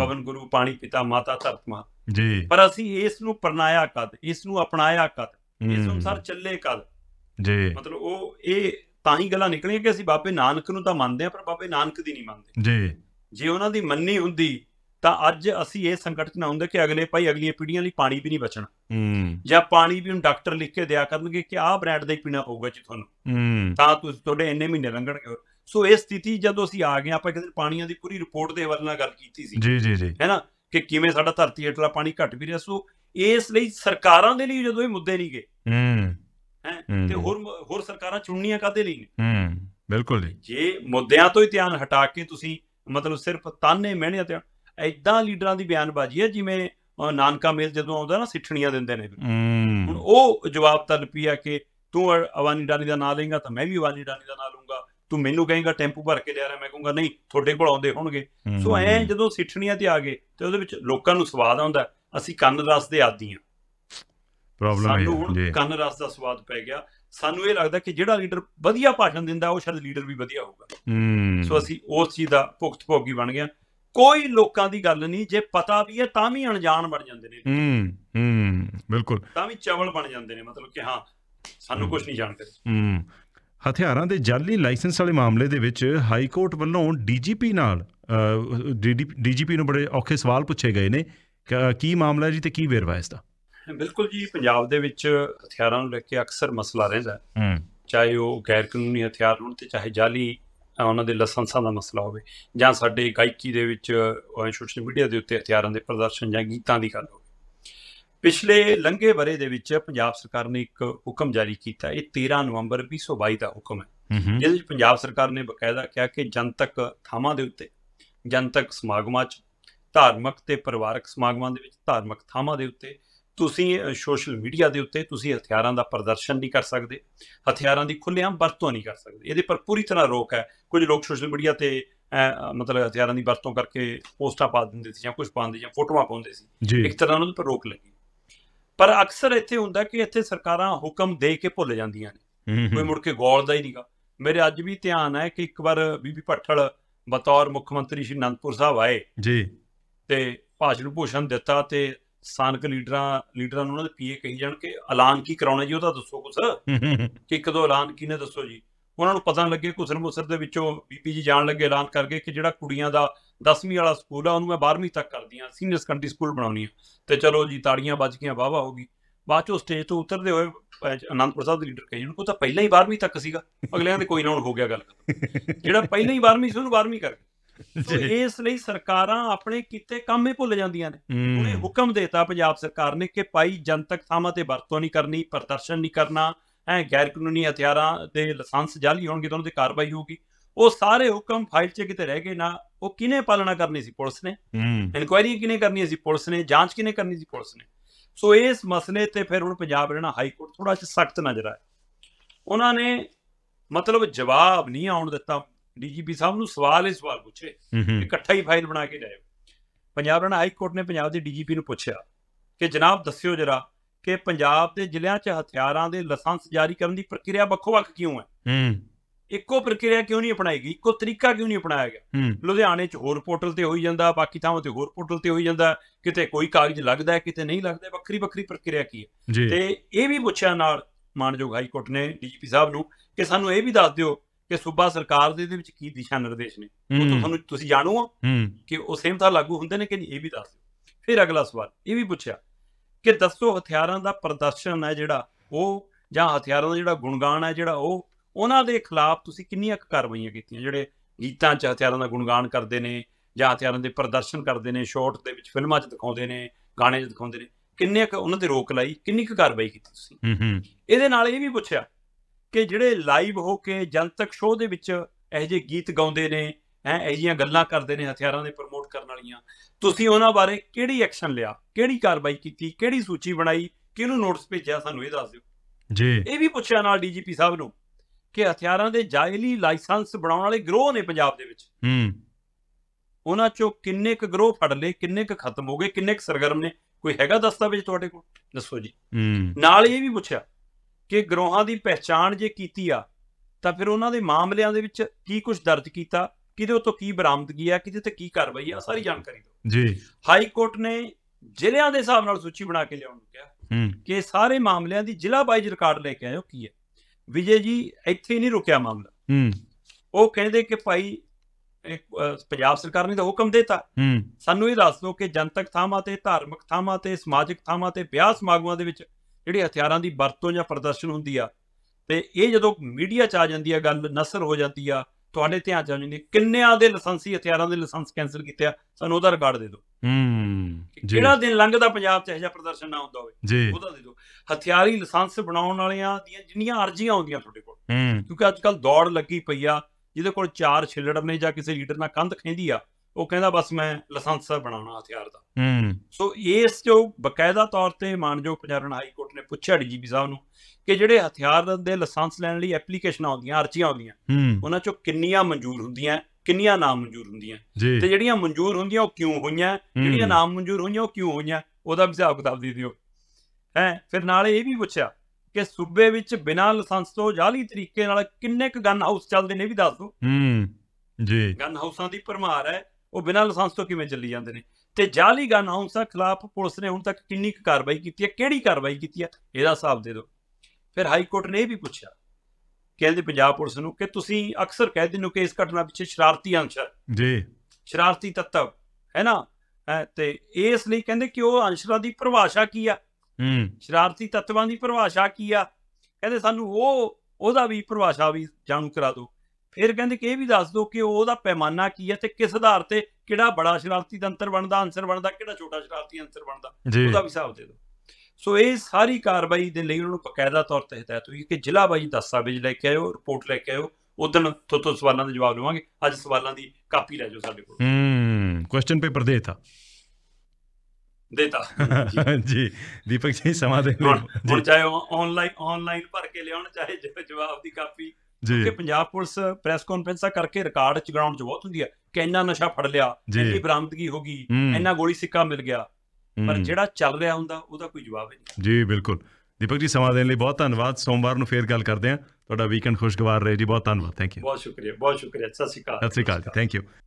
ਪਵਨ ਗੁਰੂ ਪਾਣੀ ਪਿਤਾ ਮਾਤਾ ਧਰਤ ਮਾ ਜੀ ਪਰ ਅਸੀਂ ਇਸ ਨੂੰ ਪਰਨਾਇਆ ਕਦ ਇਸ ਨੂੰ ਅਪਣਾਇਆ ਕਦ ਇਸ ਅਨੁਸਾਰ ਚੱਲੇ ਕਦ ਜੀ ਮਤਲਬ ਉਹ ਇਹ ਤਾਂ ਹੀ ਗੱਲਾਂ ਨਿਕਲੀਆਂ ਕਿ ਅਸੀਂ ਬਾਬੇ ਨਾਨਕ ਨੂੰ ਤਾਂ ਮੰਨਦੇ ਆ ਪਰ ਬਾਬੇ ਨਾਨਕ ਦੀ ਨਹੀਂ ਮੰਨਦੇ ਜੀ ਜੇ ਉਹਨਾਂ ਦੀ ਮੰਨੀ ਹੁੰਦੀ ਤਾਂ ਅੱਜ ਅਸੀਂ ਇਹ ਸੰਕਟ 'ਚ ਨਾ ਹੁੰਦੇ ਕਿ ਅਗਲੇ ਭਾਈ ਅਗਲੀਆਂ ਪੀੜ੍ਹੀਆਂ ਲਈ ਪਾਣੀ ਵੀ ਨਹੀਂ ਬਚਣਾ ਹੂੰ ਜਾਂ ਪਾਣੀ ਵੀ ਹੁਣ ਡਾਕਟਰ ਲਿਖ ਕੇ ਦਿਆ ਕਰਨਗੇ ਕਿ ਆਹ ਬ੍ਰਾਂਡ ਦਾ ਹੀ ਪੀਣਾ ਹੋਊਗਾ ਜੀ ਤੁਹਾਨੂੰ ਹੂੰ ਤਾਂ ਤੁਸੀਂ ਤੁਹਾਡੇ ਇੰਨੇ ਮਹੀਨੇ ਲੰਘਣਗੇ ਸੋ ਇਹ ਸਥਿਤੀ ਜਦੋਂ ਅਸੀਂ ਆ ਗਏ ਆਪਾਂ ਕਿਸੇ ਪਾਣੀਆਂ ਦੀ ਪੂਰੀ ਰਿਪੋਰਟ ਦੇ ਵੱਲ ਨਾਲ ਗੱਲ ਕੀਤੀ ਸੀ ਜੀ ਜੀ ਜੀ ਹੈਨਾ ਕਿ ਕਿਵੇਂ ਸਾਡਾ ਧਰਤੀ ਹੇਠਲਾ ਪਾਣੀ ਘਟ ਵੀ ਰਿਹਾ ਸੋ ਇਸ ਲਈ ਸਰਕਾਰਾਂ ਦੇ ਲਈ ਜਦੋਂ ਇਹ ਮੁੱਦੇ ਨਹੀਂ ਗਏ ਹੂੰ ਹੈ ਤੇ ਹੋਰ ਹੋਰ ਸਰਕਾਰਾਂ ਚੁਣਨੀਆਂ ਕਾਦੇ ਲਈ ਨੇ ਹੂੰ ਬਿਲਕੁਲ ਜੀ ਜੇ ਮੁੱਦਿਆਂ ਤੋਂ ਹੀ ਧਿਆਨ ਹਟਾ ਕੇ ਤੁਸੀਂ ਮਤਲਬ ਸਿਰਫ ਤਾਨੇ ਮਹਿਣਿਆਂ ਤੇ ਐਦਾਂ ਲੀਡਰਾਂ ਦੀ ਬਿਆਨਬਾਜ਼ੀ ਹੈ ਜਿਵੇਂ ਨਾਨਕਾ ਮੇਲ ਜਦੋਂ ਆਉਂਦਾ ਨਾ ਸਿੱਠਣੀਆਂ ਦਿੰਦੇ ਨੇ ਹੁਣ ਉਹ ਜਵਾਬ ਤਲਪੀ ਆ ਕਿ ਤੂੰ ਅਵਾਨੀ ਡਾਨੀ ਦਾ ਨਾਂ ਲੇਗਾ ਤਾਂ ਮੈਂ ਵੀ ਅਵਾਨੀ ਡਾਨੀ ਦਾ ਨਾਂ ਲੂੰਗਾ ਤੂੰ ਮੈਨੂੰ ਕਹੇਗਾ ਟੈਂਪੂ ਭਰ ਕੇ ਲਿਆ ਰਿਹਾ ਮੈਂ ਕਹੂੰਗਾ ਨਹੀਂ ਤੁਹਾਡੇ ਕੋਲ ਆਉਂਦੇ ਹੋਣਗੇ ਸੋ ਐ ਜਦੋਂ ਸਿੱਠਣੀਆਂ ਤੇ ਆ ਗਏ ਤੇ ਉਹਦੇ ਵਿੱਚ ਲੋਕਾਂ ਨੂੰ ਸਵਾਦ ਆਉਂਦਾ ਅਸੀਂ ਕੰਨ ਰਸ ਦੇ ਆਦੀ ਆ ਪ੍ਰੋਬਲਮ ਹੈ ਸਾਨੂੰ ਕੰਨ ਰਸ ਦਾ ਸਵਾਦ ਪੈ ਗਿਆ ਸਾਨੂੰ ਇਹ ਲੱਗਦਾ ਕਿ ਜਿਹੜਾ ਲੀਡਰ ਵਧੀਆ ਭਾਸ਼ਣ ਦਿੰਦਾ ਉਹ ਸ਼ਾਇਦ ਲੀਡਰ ਵੀ ਵਧੀਆ ਹੋਊਗਾ ਸੋ ਅਸੀਂ ਉਸ ਚੀਜ਼ ਦਾ ਭੁਗਤ ਭੋਗੀ ਬਣ ਗਏ ਕੋਈ ਲੋਕਾਂ ਦੀ ਗੱਲ ਨਹੀਂ ਜੇ ਪਤਾ ਵੀ ਹੈ ਤਾਂ ਵੀ ਅਣਜਾਣ ਬਣ ਜਾਂਦੇ ਨੇ ਹੂੰ ਹੂੰ ਬਿਲਕੁਲ ਤਾਂ ਵੀ ਚਵਲ ਬਣ ਜਾਂਦੇ ਨੇ ਮਤਲਬ ਕਿ ਹਾਂ ਸਾਨੂੰ ਕੁਝ ਨਹੀਂ ਜਾਣਦੇ ਹੂੰ ਹਥਿਆਰਾਂ ਦੇ ਜਾਲੀ ਲਾਇਸੈਂਸ ਵਾਲੇ ਮਾਮਲੇ ਦੇ ਵਿੱਚ ਹਾਈ ਕੋਰਟ ਵੱਲੋਂ ਡੀਜੀਪੀ ਨਾਲ ਡੀਜੀਪੀ ਨੂੰ ਬੜੇ ਔਖੇ ਸਵਾਲ ਪੁੱਛੇ ਗਏ ਨੇ ਕੀ ਮਾਮਲਾ ਜੀ ਤੇ ਕੀ ਵੇਰਵਾ ਇਸ ਦਾ ਬਿਲਕੁਲ ਜੀ ਪੰਜਾਬ ਦੇ ਵਿੱਚ ਹਥਿਆਰਾਂ ਨੂੰ ਲੈ ਕੇ ਅਕਸਰ ਮਸਲਾ ਰਹਿੰਦਾ ਹੂੰ ਚਾਹੇ ਉਹ ਗੈਰ ਕਾਨੂੰਨੀ ਹਥਿਆਰ ਹੋਣ ਤੇ ਚਾਹੇ ਜਾਲੀ ਉਹਨਾਂ ਦੇ ਲਾਇਸੈਂਸਾਂ ਦਾ ਮਸਲਾ ਹੋਵੇ ਜਾਂ ਸਾਡੇ ਗਾਇਕੀ ਦੇ ਵਿੱਚ ਸੋਸ਼ਲ ਮੀਡੀਆ ਦੇ ਉੱਤੇ ਹਥਿਆਰਾਂ ਦੇ ਪ੍ਰਦਰਸ਼ਨ ਜਾਂ ਗੀਤਾਂ ਦੀ ਗੱਲ ਹੋਵੇ ਪਿਛਲੇ ਲੰਘੇ ਬਰੇ ਦੇ ਵਿੱਚ ਪੰਜਾਬ ਸਰਕਾਰ ਨੇ ਇੱਕ ਹੁਕਮ ਜਾਰੀ ਕੀਤਾ ਇਹ 13 ਨਵੰਬਰ 2022 ਦਾ ਹੁਕਮ ਹੈ ਜਿਹਦੇ ਵਿੱਚ ਪੰਜਾਬ ਸਰਕਾਰ ਨੇ ਬਕਾਇਦਾ ਕਿਹਾ ਕਿ ਜਨਤਕ ਥਾਵਾਂ ਦੇ ਉੱਤੇ ਜਨਤਕ ਸਮਾਗਮਾਂ 'ਚ ਧਾਰਮਿਕ ਤੇ ਪਰਿਵਾਰਕ ਸਮਾਗਮਾਂ ਦੇ ਵਿੱਚ ਧਾਰਮਿਕ ਥਾਵਾਂ ਦੇ ਉੱਤੇ ਤੁਸੀਂ ਸੋਸ਼ਲ ਮੀਡੀਆ ਦੇ ਉੱਤੇ ਤੁਸੀਂ ਹਥਿਆਰਾਂ ਦਾ ਪ੍ਰਦਰਸ਼ਨ ਨਹੀਂ ਕਰ ਸਕਦੇ ਹਥਿਆਰਾਂ ਦੀ ਖੁੱਲ੍ਹੇਆਮ ਵਰਤੋਂ ਨਹੀਂ ਕਰ ਸਕਦੇ ਇਹਦੇ ਪਰ ਪੂਰੀ ਤਰ੍ਹਾਂ ਰੋਕ ਹੈ ਕੁਝ ਲੋਕ ਸੋਸ਼ਲ ਮੀਡੀਆ ਤੇ ਮਤਲਬ ਹਥਿਆਰਾਂ ਦੀ ਵਰਤੋਂ ਕਰਕੇ ਪੋਸਟਾਂ ਪਾ ਦਿੰਦੇ ਸੀ ਜਾਂ ਕੁਝ ਪਾਉਂਦੇ ਜਾਂ ਫੋਟੋਆਂ ਪਾਉਂਦੇ ਸੀ ਇੱਕ ਤਰ੍ਹਾਂ ਉਹਨਾਂ ਉੱਪਰ ਰੋਕ ਲੱਗੀ ਪਰ ਅਕਸਰ ਇੱਥੇ ਹੁੰਦਾ ਕਿ ਇੱਥੇ ਸਰਕਾਰਾਂ ਹੁਕਮ ਦੇ ਕੇ ਭੁੱਲ ਜਾਂਦੀਆਂ ਨੇ ਕੋਈ ਮੁੜ ਕੇ ਗੌਲਦਾ ਹੀ ਨਹੀਂਗਾ ਮੇਰੇ ਅੱਜ ਵੀ ਧਿਆਨ ਹੈ ਕਿ ਇੱਕ ਵਾਰ ਬੀਬੀ ਭੱਠਲ ਬਤੌਰ ਮੁੱਖ ਮੰਤਰੀ ਸ਼੍ਰੀ ਅਨੰਦਪੁਰ ਸਾਹਿਬ ਆਏ ਜੀ ਤੇ ਭਾਸ਼ਣ ਭੂਸ਼ਣ ਦਿੱਤਾ ਤੇ ਸਾਨਕ ਲੀਡਰਾਂ ਲੀਡਰਾਂ ਨੂੰ ਉਹਨਾਂ ਦੇ ਪੀਏ ਕਹੀ ਜਾਣ ਕਿ ਐਲਾਨ ਕੀ ਕਰਾਉਣਾ ਜੀ ਉਹ ਤਾਂ ਦੱਸੋ ਕੁਛ ਕਿ ਇੱਕ ਦੋ ਐਲਾਨ ਕਿਨੇ ਦੱਸੋ ਜੀ ਉਹਨਾਂ ਨੂੰ ਪਤਾ ਲੱਗੇ ਕੁਸਰ ਮੁਸਰ ਦੇ ਵਿੱਚੋਂ ਬੀਪੀ ਜੀ ਜਾਣ ਲੱਗੇ ਐਲਾਨ ਕਰਕੇ ਕਿ ਜਿਹੜਾ ਕੁੜੀਆਂ ਦਾ 10ਵੀਂ ਵਾਲਾ ਸਕੂਲ ਆ ਉਹਨੂੰ ਮੈਂ 12ਵੀਂ ਤੱਕ ਕਰਦੀ ਆ ਸੀਨੀਅਰ ਸਕੰਡਰੀ ਸਕੂਲ ਬਣਾਉਣੀ ਆ ਤੇ ਚਲੋ ਜੀ ਤਾੜੀਆਂ ਵੱਜ ਗਈਆਂ ਵਾਵਾ ਹੋ ਗਈ ਬਾਅਦ ਚੋਂ ਸਟੇਜ ਤੋਂ ਉਤਰਦੇ ਹੋਏ ਅਨੰਦਪੁਰ ਸਾਹਿਬ ਦੇ ਲੀਡਰ ਕਹੇ ਉਹ ਤਾਂ ਪਹਿਲਾਂ ਹੀ 12ਵੀਂ ਤੱਕ ਸੀਗਾ ਅਗਲਿਆਂ ਦੇ ਕੋਈ ਨਾ ਹੋ ਗਿਆ ਗੱਲ ਜਿਹੜਾ ਪਹਿਲਾਂ ਹੀ 12ਵੀਂ ਸੀ ਉਹਨੂੰ 12ਵੀਂ ਕਰ ਸੋ ਇਸ ਲਈ ਸਰਕਾਰਾਂ ਆਪਣੇ ਕੀਤੇ ਕੰਮ ਹੀ ਭੁੱਲ ਜਾਂਦੀਆਂ ਨੇ ਉਹਨੇ ਹੁਕਮ ਦਿੱਤਾ ਪੰਜਾਬ ਸਰਕਾਰ ਨੇ ਕਿ ਪਾਈ ਜਨਤਕ ਥਾਵਾਂ ਤੇ ਵਰਤੋਂ ਨਹੀਂ ਕਰਨੀ ਪ੍ਰਦਰਸ਼ਨ ਨਹੀਂ ਕਰਨਾ ਐ ਗੈਰ ਕਾਨੂੰਨੀ ਹਥਿਆਰਾਂ ਦੇ ਲਾਇਸੈਂਸ ਜਾਲੀ ਹੋਣਗੇ ਤਾਂ ਉਹਨਾਂ ਤੇ ਕਾਰਵਾਈ ਹੋਊਗੀ ਉਹ ਸਾਰੇ ਹੁਕਮ ਫਾਈਲ 'ਚ ਕਿਤੇ ਰਹਿ ਗਏ ਨਾ ਉਹ ਕਿਨੇ ਪਾਲਣਾ ਕਰਨੀ ਸੀ ਪੁਲਿਸ ਨੇ ਇਨਕੁਆਇਰੀ ਕਿਨੇ ਕਰਨੀ ਸੀ ਪੁਲਿਸ ਨੇ ਜਾਂਚ ਕਿਨੇ ਕਰਨੀ ਸੀ ਪੁਲਿਸ ਨੇ ਸੋ ਇਸ ਮਸਲੇ ਤੇ ਫਿਰ ਹੁਣ ਪੰਜਾਬ ਰਹਿਣਾ ਹਾਈ ਕੋਰਟ ਥੋੜਾ ਜਿਹਾ ਸਖਤ ਨਜ਼ਰ ਆਇਆ ਉਹਨਾਂ ਨੇ ਮਤਲਬ ਜਵਾਬ ਨਹੀਂ ਆਉਣ ਦਿੱਤਾ ਡੀਜੀਪੀ ਸਾਹਿਬ ਨੂੰ ਸਵਾਲ ਹੀ ਸਵਾਲ ਪੁੱਛੇ ਇਕੱਠਾ ਹੀ ਫਾਈਲ ਬਣਾ ਕੇ ਜਾਇਓ ਪੰਜਾਬ ਹਰਿਆਣਾ ਹਾਈ ਕੋਰਟ ਨੇ ਪੰਜਾਬ ਦੇ ਡੀਜੀਪੀ ਨੂੰ ਪੁੱਛਿਆ ਕਿ ਜਨਾਬ ਦੱਸਿਓ ਜਰਾ ਕਿ ਪੰਜਾਬ ਦੇ ਜ਼ਿਲ੍ਹਿਆਂ 'ਚ ਹਥਿਆਰਾਂ ਦੇ ਲਾਇਸੈਂਸ ਜਾਰੀ ਕਰਨ ਦੀ ਪ੍ਰਕਿਰਿਆ ਵੱਖੋ-ਵੱਖ ਕਿਉਂ ਹੈ ਇੱਕੋ ਪ੍ਰਕਿਰਿਆ ਕਿਉਂ ਨਹੀਂ ਅਪਣਾਈ ਗਈ ਇੱਕੋ ਤਰੀਕਾ ਕਿਉਂ ਨਹੀਂ ਅਪਣਾਇਆ ਗਿਆ ਲੁਧਿਆਣੇ 'ਚ ਹੋਰ ਪੋਰਟਲ ਤੇ ਹੋਈ ਜਾਂਦਾ ਬਾਕੀ ਥਾਵਾਂ ਤੇ ਹੋਰ ਪੋਰਟਲ ਤੇ ਹੋਈ ਜਾਂਦਾ ਕਿਤੇ ਕੋਈ ਕਾਗਜ਼ ਲੱਗਦਾ ਕਿਤੇ ਨਹੀਂ ਲੱਗਦਾ ਵੱਖਰੀ ਵੱਖਰੀ ਪ੍ਰਕਿਰਿਆ ਕੀ ਹੈ ਤੇ ਇਹ ਵੀ ਪੁੱਛਿਆ ਨਾਲ ਮਾਨਯੋਗ ਹਾਈ ਕੋਰਟ ਨੇ ਡੀਜੀਪੀ ਸਾਹਿਬ ਨੂੰ ਕਿ ਸਾਨੂੰ ਇਹ ਵੀ ਦੱਸ ਦਿਓ ਕਿ ਸੂਬਾ ਸਰਕਾਰ ਦੇ ਦੇ ਵਿੱਚ ਕੀ ਦਿਸ਼ਾ ਨਿਰਦੇਸ਼ ਨੇ ਉਹ ਤੁਹਾਨੂੰ ਤੁਸੀਂ ਜਾਣੂ ਆ ਕਿ ਉਹ ਸੇਮ ਤਾਂ ਲਾਗੂ ਹੁੰਦੇ ਨੇ ਕਿ ਨਹੀਂ ਇਹ ਵੀ ਦੱਸ ਫਿਰ ਅਗਲਾ ਸਵਾਲ ਇਹ ਵੀ ਪੁੱਛਿਆ ਕਿ ਦੱਸੋ ਹਥਿਆਰਾਂ ਦਾ ਪ੍ਰਦਰਸ਼ਨ ਹੈ ਜਿਹੜਾ ਉਹ ਜਾਂ ਹਥਿਆਰਾਂ ਦਾ ਜਿਹੜਾ ਗੁਣਗਾਨ ਹੈ ਜਿਹੜਾ ਉਹ ਉਹਨਾਂ ਦੇ ਖਿਲਾਫ ਤੁਸੀਂ ਕਿੰਨੀਆਂ ਕਾਰਵਾਈਆਂ ਕੀਤੀਆਂ ਜਿਹੜੇ ਗੀਤਾਂ 'ਚ ਹਥਿਆਰਾਂ ਦਾ ਗੁਣਗਾਨ ਕਰਦੇ ਨੇ ਜਾਂ ਹਥਿਆਰਾਂ ਦੇ ਪ੍ਰਦਰਸ਼ਨ ਕਰਦੇ ਨੇ ਸ਼ਾਰਟ ਦੇ ਵਿੱਚ ਫਿਲਮਾਂ 'ਚ ਦਿਖਾਉਂਦੇ ਨੇ ਗਾਣੇ 'ਚ ਦਿਖਾਉਂਦੇ ਨੇ ਕਿੰਨੇ ਕ ਉਹਨਾਂ ਤੇ ਰੋਕ ਲਾਈ ਕਿੰਨੀ ਕਾਰਵਾਈ ਕੀਤੀ ਤੁਸੀਂ ਹੂੰ ਇਹਦੇ ਨਾਲ ਇਹ ਵੀ ਪੁੱਛਿਆ ਕਿ ਜਿਹੜੇ ਲਾਈਵ ਹੋ ਕੇ ਜਨਤਕ ਸ਼ੋਅ ਦੇ ਵਿੱਚ ਇਹ ਜੇ ਗੀਤ ਗਾਉਂਦੇ ਨੇ ਹੈ ਇਹ ਜੀਆਂ ਗੱਲਾਂ ਕਰਦੇ ਨੇ ਹਥਿਆਰਾਂ ਦੇ ਪ੍ਰਮੋਟ ਕਰਨ ਵਾਲੀਆਂ ਤੁਸੀਂ ਉਹਨਾਂ ਬਾਰੇ ਕਿਹੜੀ ਐਕਸ਼ਨ ਲਿਆ ਕਿਹੜੀ ਕਾਰਵਾਈ ਕੀਤੀ ਕਿਹੜੀ ਸੂਚੀ ਬਣਾਈ ਕਿਹਨੂੰ ਨੋਟਿਸ ਭੇਜਿਆ ਸਾਨੂੰ ਇਹ ਦੱਸ ਦਿਓ ਜੀ ਇਹ ਵੀ ਪੁੱਛਿਆ ਨਾਲ ਡੀਜੀਪੀ ਸਾਹਿਬ ਨੂੰ ਕਿ ਹਥਿਆਰਾਂ ਦੇ ਜਾਇਲੀ ਲਾਇਸੈਂਸ ਬਣਾਉਣ ਵਾਲੇ ਗਰੋਹ ਨੇ ਪੰਜਾਬ ਦੇ ਵਿੱਚ ਹੂੰ ਉਹਨਾਂ ਚੋਂ ਕਿੰਨੇ ਕੁ ਗਰੋਹ ਫੜ ਲਏ ਕਿੰਨੇ ਕੁ ਖਤਮ ਹੋ ਗਏ ਕਿੰਨੇ ਕੁ ਸਰਗਰਮ ਨੇ ਕੋਈ ਹੈਗਾ ਦਸਤਾਵੇਜ਼ ਤੁਹਾਡੇ ਕੋਲ ਦੱਸੋ ਜੀ ਹੂੰ ਨਾਲ ਇਹ ਵੀ ਪੁੱਛਿਆ ਕਿ ਗਰੋਹਾਂ ਦੀ ਪਹਿਚਾਣ ਜੇ ਕੀਤੀ ਆ ਤਾਂ ਫਿਰ ਉਹਨਾਂ ਦੇ ਮਾਮਲਿਆਂ ਦੇ ਵਿੱਚ ਕੀ ਕੁਝ ਦਰਜ ਕੀਤਾ ਕਿਦੇ ਉਤੋਂ ਕੀ ਬਰਾਮਦਗੀ ਆ ਕਿਤੇ ਤੇ ਕੀ ਕਾਰਵਾਈ ਆ ਸਾਰੀ ਜਾਣਕਾਰੀ ਦਿਓ ਜੀ ਹਾਈ ਕੋਰਟ ਨੇ ਜ਼ਿਲ੍ਹਿਆਂ ਦੇ ਹਿਸਾਬ ਨਾਲ ਸੂਚੀ ਬਣਾ ਕੇ ਲਿਆਉਣ ਨੂੰ ਕਿਹਾ ਕਿ ਸਾਰੇ ਮਾਮਲਿਆਂ ਦੀ ਜ਼ਿਲ੍ਹਾ ਵਾਈਜ਼ ਰਿਕਾਰਡ ਲੈ ਕੇ ਆਇਓ ਕੀ ਹੈ ਵਿਜੇ ਜੀ ਇੱਥੇ ਨਹੀਂ ਰੁਕਿਆ ਮਾਮਲਾ ਹੂੰ ਉਹ ਕਹਿੰਦੇ ਕਿ ਭਾਈ ਪੰਜਾਬ ਸਰਕਾਰ ਨੇ ਤਾਂ ਹੁਕਮ ਦਿੱਤਾ ਸਾਨੂੰ ਇਹ ਦੱਸ ਦਿਓ ਕਿ ਜਨਤਕ ਥਾਵਾਂ ਤੇ ਧਾਰਮਿਕ ਥਾਵਾਂ ਤੇ ਸਮਾਜਿਕ ਥਾਵਾਂ ਤੇ ਵਿਆਹ ਸਮਾਗਮਾਂ ਦੇ ਵਿੱਚ ਜਿਹੜੇ ਹਥਿਆਰਾਂ ਦੀ ਵਰਤੋਂ ਜਾਂ ਪ੍ਰਦਰਸ਼ਨ ਹੁੰਦੀ ਆ ਤੇ ਇਹ ਜਦੋਂ ਮੀਡੀਆ 'ਚ ਆ ਜਾਂਦੀ ਆ ਗੱਲ ਨਸਰ ਹੋ ਜਾਂਦੀ ਆ ਤੁਹਾਡੇ ਧਿਆਨ 'ਚ ਆਉਂਦੀ ਜਾਂਦੀ ਕਿੰਨਿਆਂ ਦੇ ਲਾਇਸੈਂਸੀ ਹਥਿਆਰਾਂ ਦੇ ਲਾਇਸੈਂਸ ਕੈਨਸਲ ਕੀਤੇ ਆ ਸਾਨੂੰ ਉਹਦਾ ਰਿਕਾਰਡ ਦੇ ਦਿਓ ਹੂੰ ਜਿਹੜਾ ਦਿਨ ਲੰਘਦਾ ਪੰਜਾਬ 'ਚ ਇਹ ਜਿਹਾ ਪ੍ਰਦਰਸ਼ਨ ਨਾ ਹੁੰਦਾ ਹੋਵੇ ਉਹਦਾ ਦੇ ਦਿਓ ਹਥਿਆਰੀ ਲਾਇਸੈਂਸ ਬਣਾਉਣ ਵਾਲਿਆਂ ਦੀਆਂ ਜਿੰਨੀਆਂ ਅਰਜ਼ੀਆਂ ਆਉਂਦੀਆਂ ਤੁਹਾਡੇ ਕੋਲ ਕਿਉਂਕਿ ਅੱਜ ਕੱਲ ਦੌੜ ਲੱਗੀ ਪਈ ਆ ਜਿਹਦੇ ਕੋਲ ਚਾਰ ਛਿੱਲੜ ਨੇ ਜਾਂ ਕਿਸੇ ਲੀਡਰ ਨਾਲ ਕੰਧ ਖੈਂਦੀ ਆ ਉਹ ਕਹਿੰਦਾ ਬਸ ਮੈਂ ਲਾਇਸੈਂਸ ਬਣਾਉਣਾ ਹਥਿਆਰ ਦਾ ਹੂੰ ਸੋ ਇਸ ਜੋ ਬਕਾਇਦਾ ਤੌਰ ਤੇ ਮਾਨਯੋਗ ਪੰਜਾਰਨ ਹਾਈ ਕੋਰਟ ਨੇ ਪੁੱਛਿਆ ਡੀਜੀਪੀ ਸਾਹਿਬ ਨੂੰ ਕਿ ਜਿਹੜੇ ਹਥਿਆਰ ਦੇ ਲਾਇਸੈਂਸ ਲੈਣ ਲਈ ਐਪਲੀਕੇਸ਼ਨਾਂ ਆਉਂਦੀਆਂ ਅਰਜ਼ੀਆਂ ਆਉਂਦੀਆਂ ਉਹਨਾਂ ਚੋਂ ਕਿੰਨੀਆਂ ਮਨਜ਼ੂਰ ਹੁੰਦੀਆਂ ਕਿੰਨੀਆਂ ਨਾ ਮਨਜ਼ੂਰ ਹੁੰਦੀਆਂ ਤੇ ਜਿਹੜੀਆਂ ਮਨਜ਼ੂਰ ਹੁੰਦੀਆਂ ਉਹ ਕਿਉਂ ਹੋਈਆਂ ਜਿਹੜੀਆਂ ਨਾ ਮਨਜ਼ੂਰ ਹੋਈਆਂ ਉਹ ਕਿਉਂ ਹੋਈਆਂ ਉਹਦਾ ਵੀ ਹਿਸਾਬ ਕਿਤਾਬ ਦੇ ਦਿਓ ਹੈ ਫਿਰ ਨਾਲ ਇਹ ਵੀ ਪੁੱਛਿਆ ਕਿ ਸੂਬੇ ਵਿੱਚ ਬਿਨਾਂ ਲਾਇਸੈਂਸ ਤੋਂ ਜਾਲੀ ਤਰੀਕੇ ਨਾਲ ਕਿੰਨੇ ਕ ਗਨ ਹਾਊਸ ਚੱਲਦੇ ਨੇ ਵੀ ਦੱਸ ਦਿਓ ਹੂੰ ਜੀ ਗਨ ਹਾਊਸਾਂ ਦੀ ਪਰਮਾਰ ਹੈ ਉਹ ਬਿਨਾਂ ਲਾਇਸੈਂਸ ਤੋਂ ਕਿਵੇਂ ਚੱਲੀ ਜਾਂਦੇ ਨੇ ਤੇ ਜਾਲੀ ਗਨ ਹਾਊਸਾਂ ਖਿਲਾਫ ਪੁਲਿਸ ਨੇ ਹੁਣ ਤੱਕ ਕਿੰਨੀ ਕੁ ਕਾਰਵਾਈ ਕੀਤੀ ਹੈ ਕਿਹੜੀ ਕਾਰਵਾਈ ਕੀਤੀ ਹੈ ਇਹਦਾ ਹਿਸਾਬ ਦੇ ਦਿਓ ਫਿਰ ਹਾਈ ਕੋਰਟ ਨੇ ਇਹ ਵੀ ਪੁੱਛਿਆ ਕਹਿੰਦੇ ਪੰਜਾਬ ਪੁਲਿਸ ਨੂੰ ਕਿ ਤੁਸੀਂ ਅਕਸਰ ਕਹਿ ਨੂੰ ਕਿ ਇਸ ਘਟਨਾ ਪਿੱਛੇ ਸ਼ਰਾਰਤੀ ਅੰਸ਼ ਹੈ ਜੀ ਸ਼ਰਾਰਤੀ ਤੱਤਵ ਹੈ ਨਾ ਤੇ ਇਸ ਲਈ ਕਹਿੰਦੇ ਕਿ ਉਹ ਅੰਸ਼ਰਾਂ ਦੀ ਪਰਿਭਾਸ਼ਾ ਕੀ ਆ ਹੂੰ ਸ਼ਰਾਰਤੀ ਤੱਤਵਾਂ ਦੀ ਪਰਿਭਾਸ਼ਾ ਕੀ ਆ ਕਹਿੰਦੇ ਸਾਨੂੰ ਉਹ ਉਹਦਾ ਵੀ ਪਰਿਭਾਸ਼ਾ ਵੀ ਜਾਣੂ ਕਰਾ ਦਿਓ ਫਿਰ ਕਹਿੰਦੇ ਕਿ ਇਹ ਵੀ ਦੱਸ ਦਿਓ ਕਿ ਉਹਦਾ ਪੈਮਾਨਾ ਕੀ ਹੈ ਤੇ ਕਿਸ ਆਧਾਰ ਤੇ ਕਿਹੜਾ ਬੜਾ ਸ਼ਰਾਰਤੀ ਤੰਤਰ ਬਣਦਾ ਆਨਸਰ ਬਣਦਾ ਕਿਹੜਾ ਛੋਟਾ ਸ਼ਰਾਰਤੀ ਆਨਸਰ ਬਣਦਾ ਉਹਦਾ ਵੀ ਹਿਸਾਬ ਦੇ ਦਿਓ ਸੋ ਇਹ ਸਾਰੀ ਕਾਰਵਾਈ ਦੇ ਲਈ ਉਹਨਾਂ ਨੂੰ ਬਕਾਇਦਾ ਤੌਰ ਤੇ ਹਦਾਇਤ ਹੋਈ ਕਿ ਜ਼ਿਲ੍ਹਾ ਵਾਈ ਦਸਤਾਵੇਜ਼ ਲੈ ਕੇ ਆਇਓ ਰਿਪੋਰਟ ਲੈ ਕੇ ਆਇਓ ਉਦੋਂ ਤੋਂ ਤੋਂ ਸਵਾਲਾਂ ਦੇ ਜਵਾਬ ਲਵਾਂਗੇ ਅੱਜ ਸਵਾਲਾਂ ਦੀ ਕਾਪੀ ਲੈ ਜਾਓ ਸਾਡੇ ਕੋਲ ਹੂੰ ਕੁਐਸਚਨ ਪੇਪਰ ਦੇਤਾ ਦੇਤਾ ਜੀ ਦੀਪਕ ਜੀ ਸਮਾਂ ਦੇ ਲਓ ਚਾਹੇ ਆਨਲਾਈਨ ਆਨਲਾਈਨ ਭਰ ਕੇ ਲਿਆਉਣ ਚਾਹੇ ਜਵਾਬ ਦੀ ਕਾਪੀ ਕਿ ਪੰਜਾਬ ਪੁਲਿਸ ਪ੍ਰੈਸ ਕਾਨਫਰੰਸਾਂ ਕਰਕੇ ਰਿਕਾਰਡ ਚ ਗਰਾਊਂਡ ਚ ਬਹੁਤ ਹੁੰਦੀ ਹੈ ਕਿ ਇੰਨਾ ਨਸ਼ਾ ਫੜ ਲਿਆ ਇੰਨੀ ਬਰਾਮਦਗੀ ਹੋ ਗਈ ਇੰਨਾ ਗੋਲੀ ਸਿੱਕਾ ਮਿਲ ਗਿਆ ਪਰ ਜਿਹੜਾ ਚੱਲ ਰਿਹਾ ਹੁੰਦਾ ਉਹਦਾ ਕੋਈ ਜਵਾਬ ਨਹੀਂ ਜੀ ਬਿਲਕੁਲ ਦੀਪਕ ਜੀ ਸਮਾਂ ਦੇਣ ਲਈ ਬਹੁਤ ਧੰਨਵਾਦ ਸੋਮਵਾਰ ਨੂੰ ਫੇਰ ਗੱਲ ਕਰਦੇ ਹਾਂ ਤੁਹਾਡਾ ਵੀਕਐਂਡ ਖੁਸ਼ਗਵਾਰ ਰਹੇ ਜੀ ਬਹੁਤ ਧੰਨਵਾਦ ਥੈਂਕ ਯੂ ਬਹੁਤ ਸ਼ੁਕਰੀਆ ਬਹੁਤ ਸ਼ੁਕਰੀਆ ਸਤਿ ਸ਼੍ਰੀ ਅਕਾਲ ਸਤਿ ਸ਼੍ਰੀ ਅਕਾਲ ਥੈਂਕ ਯੂ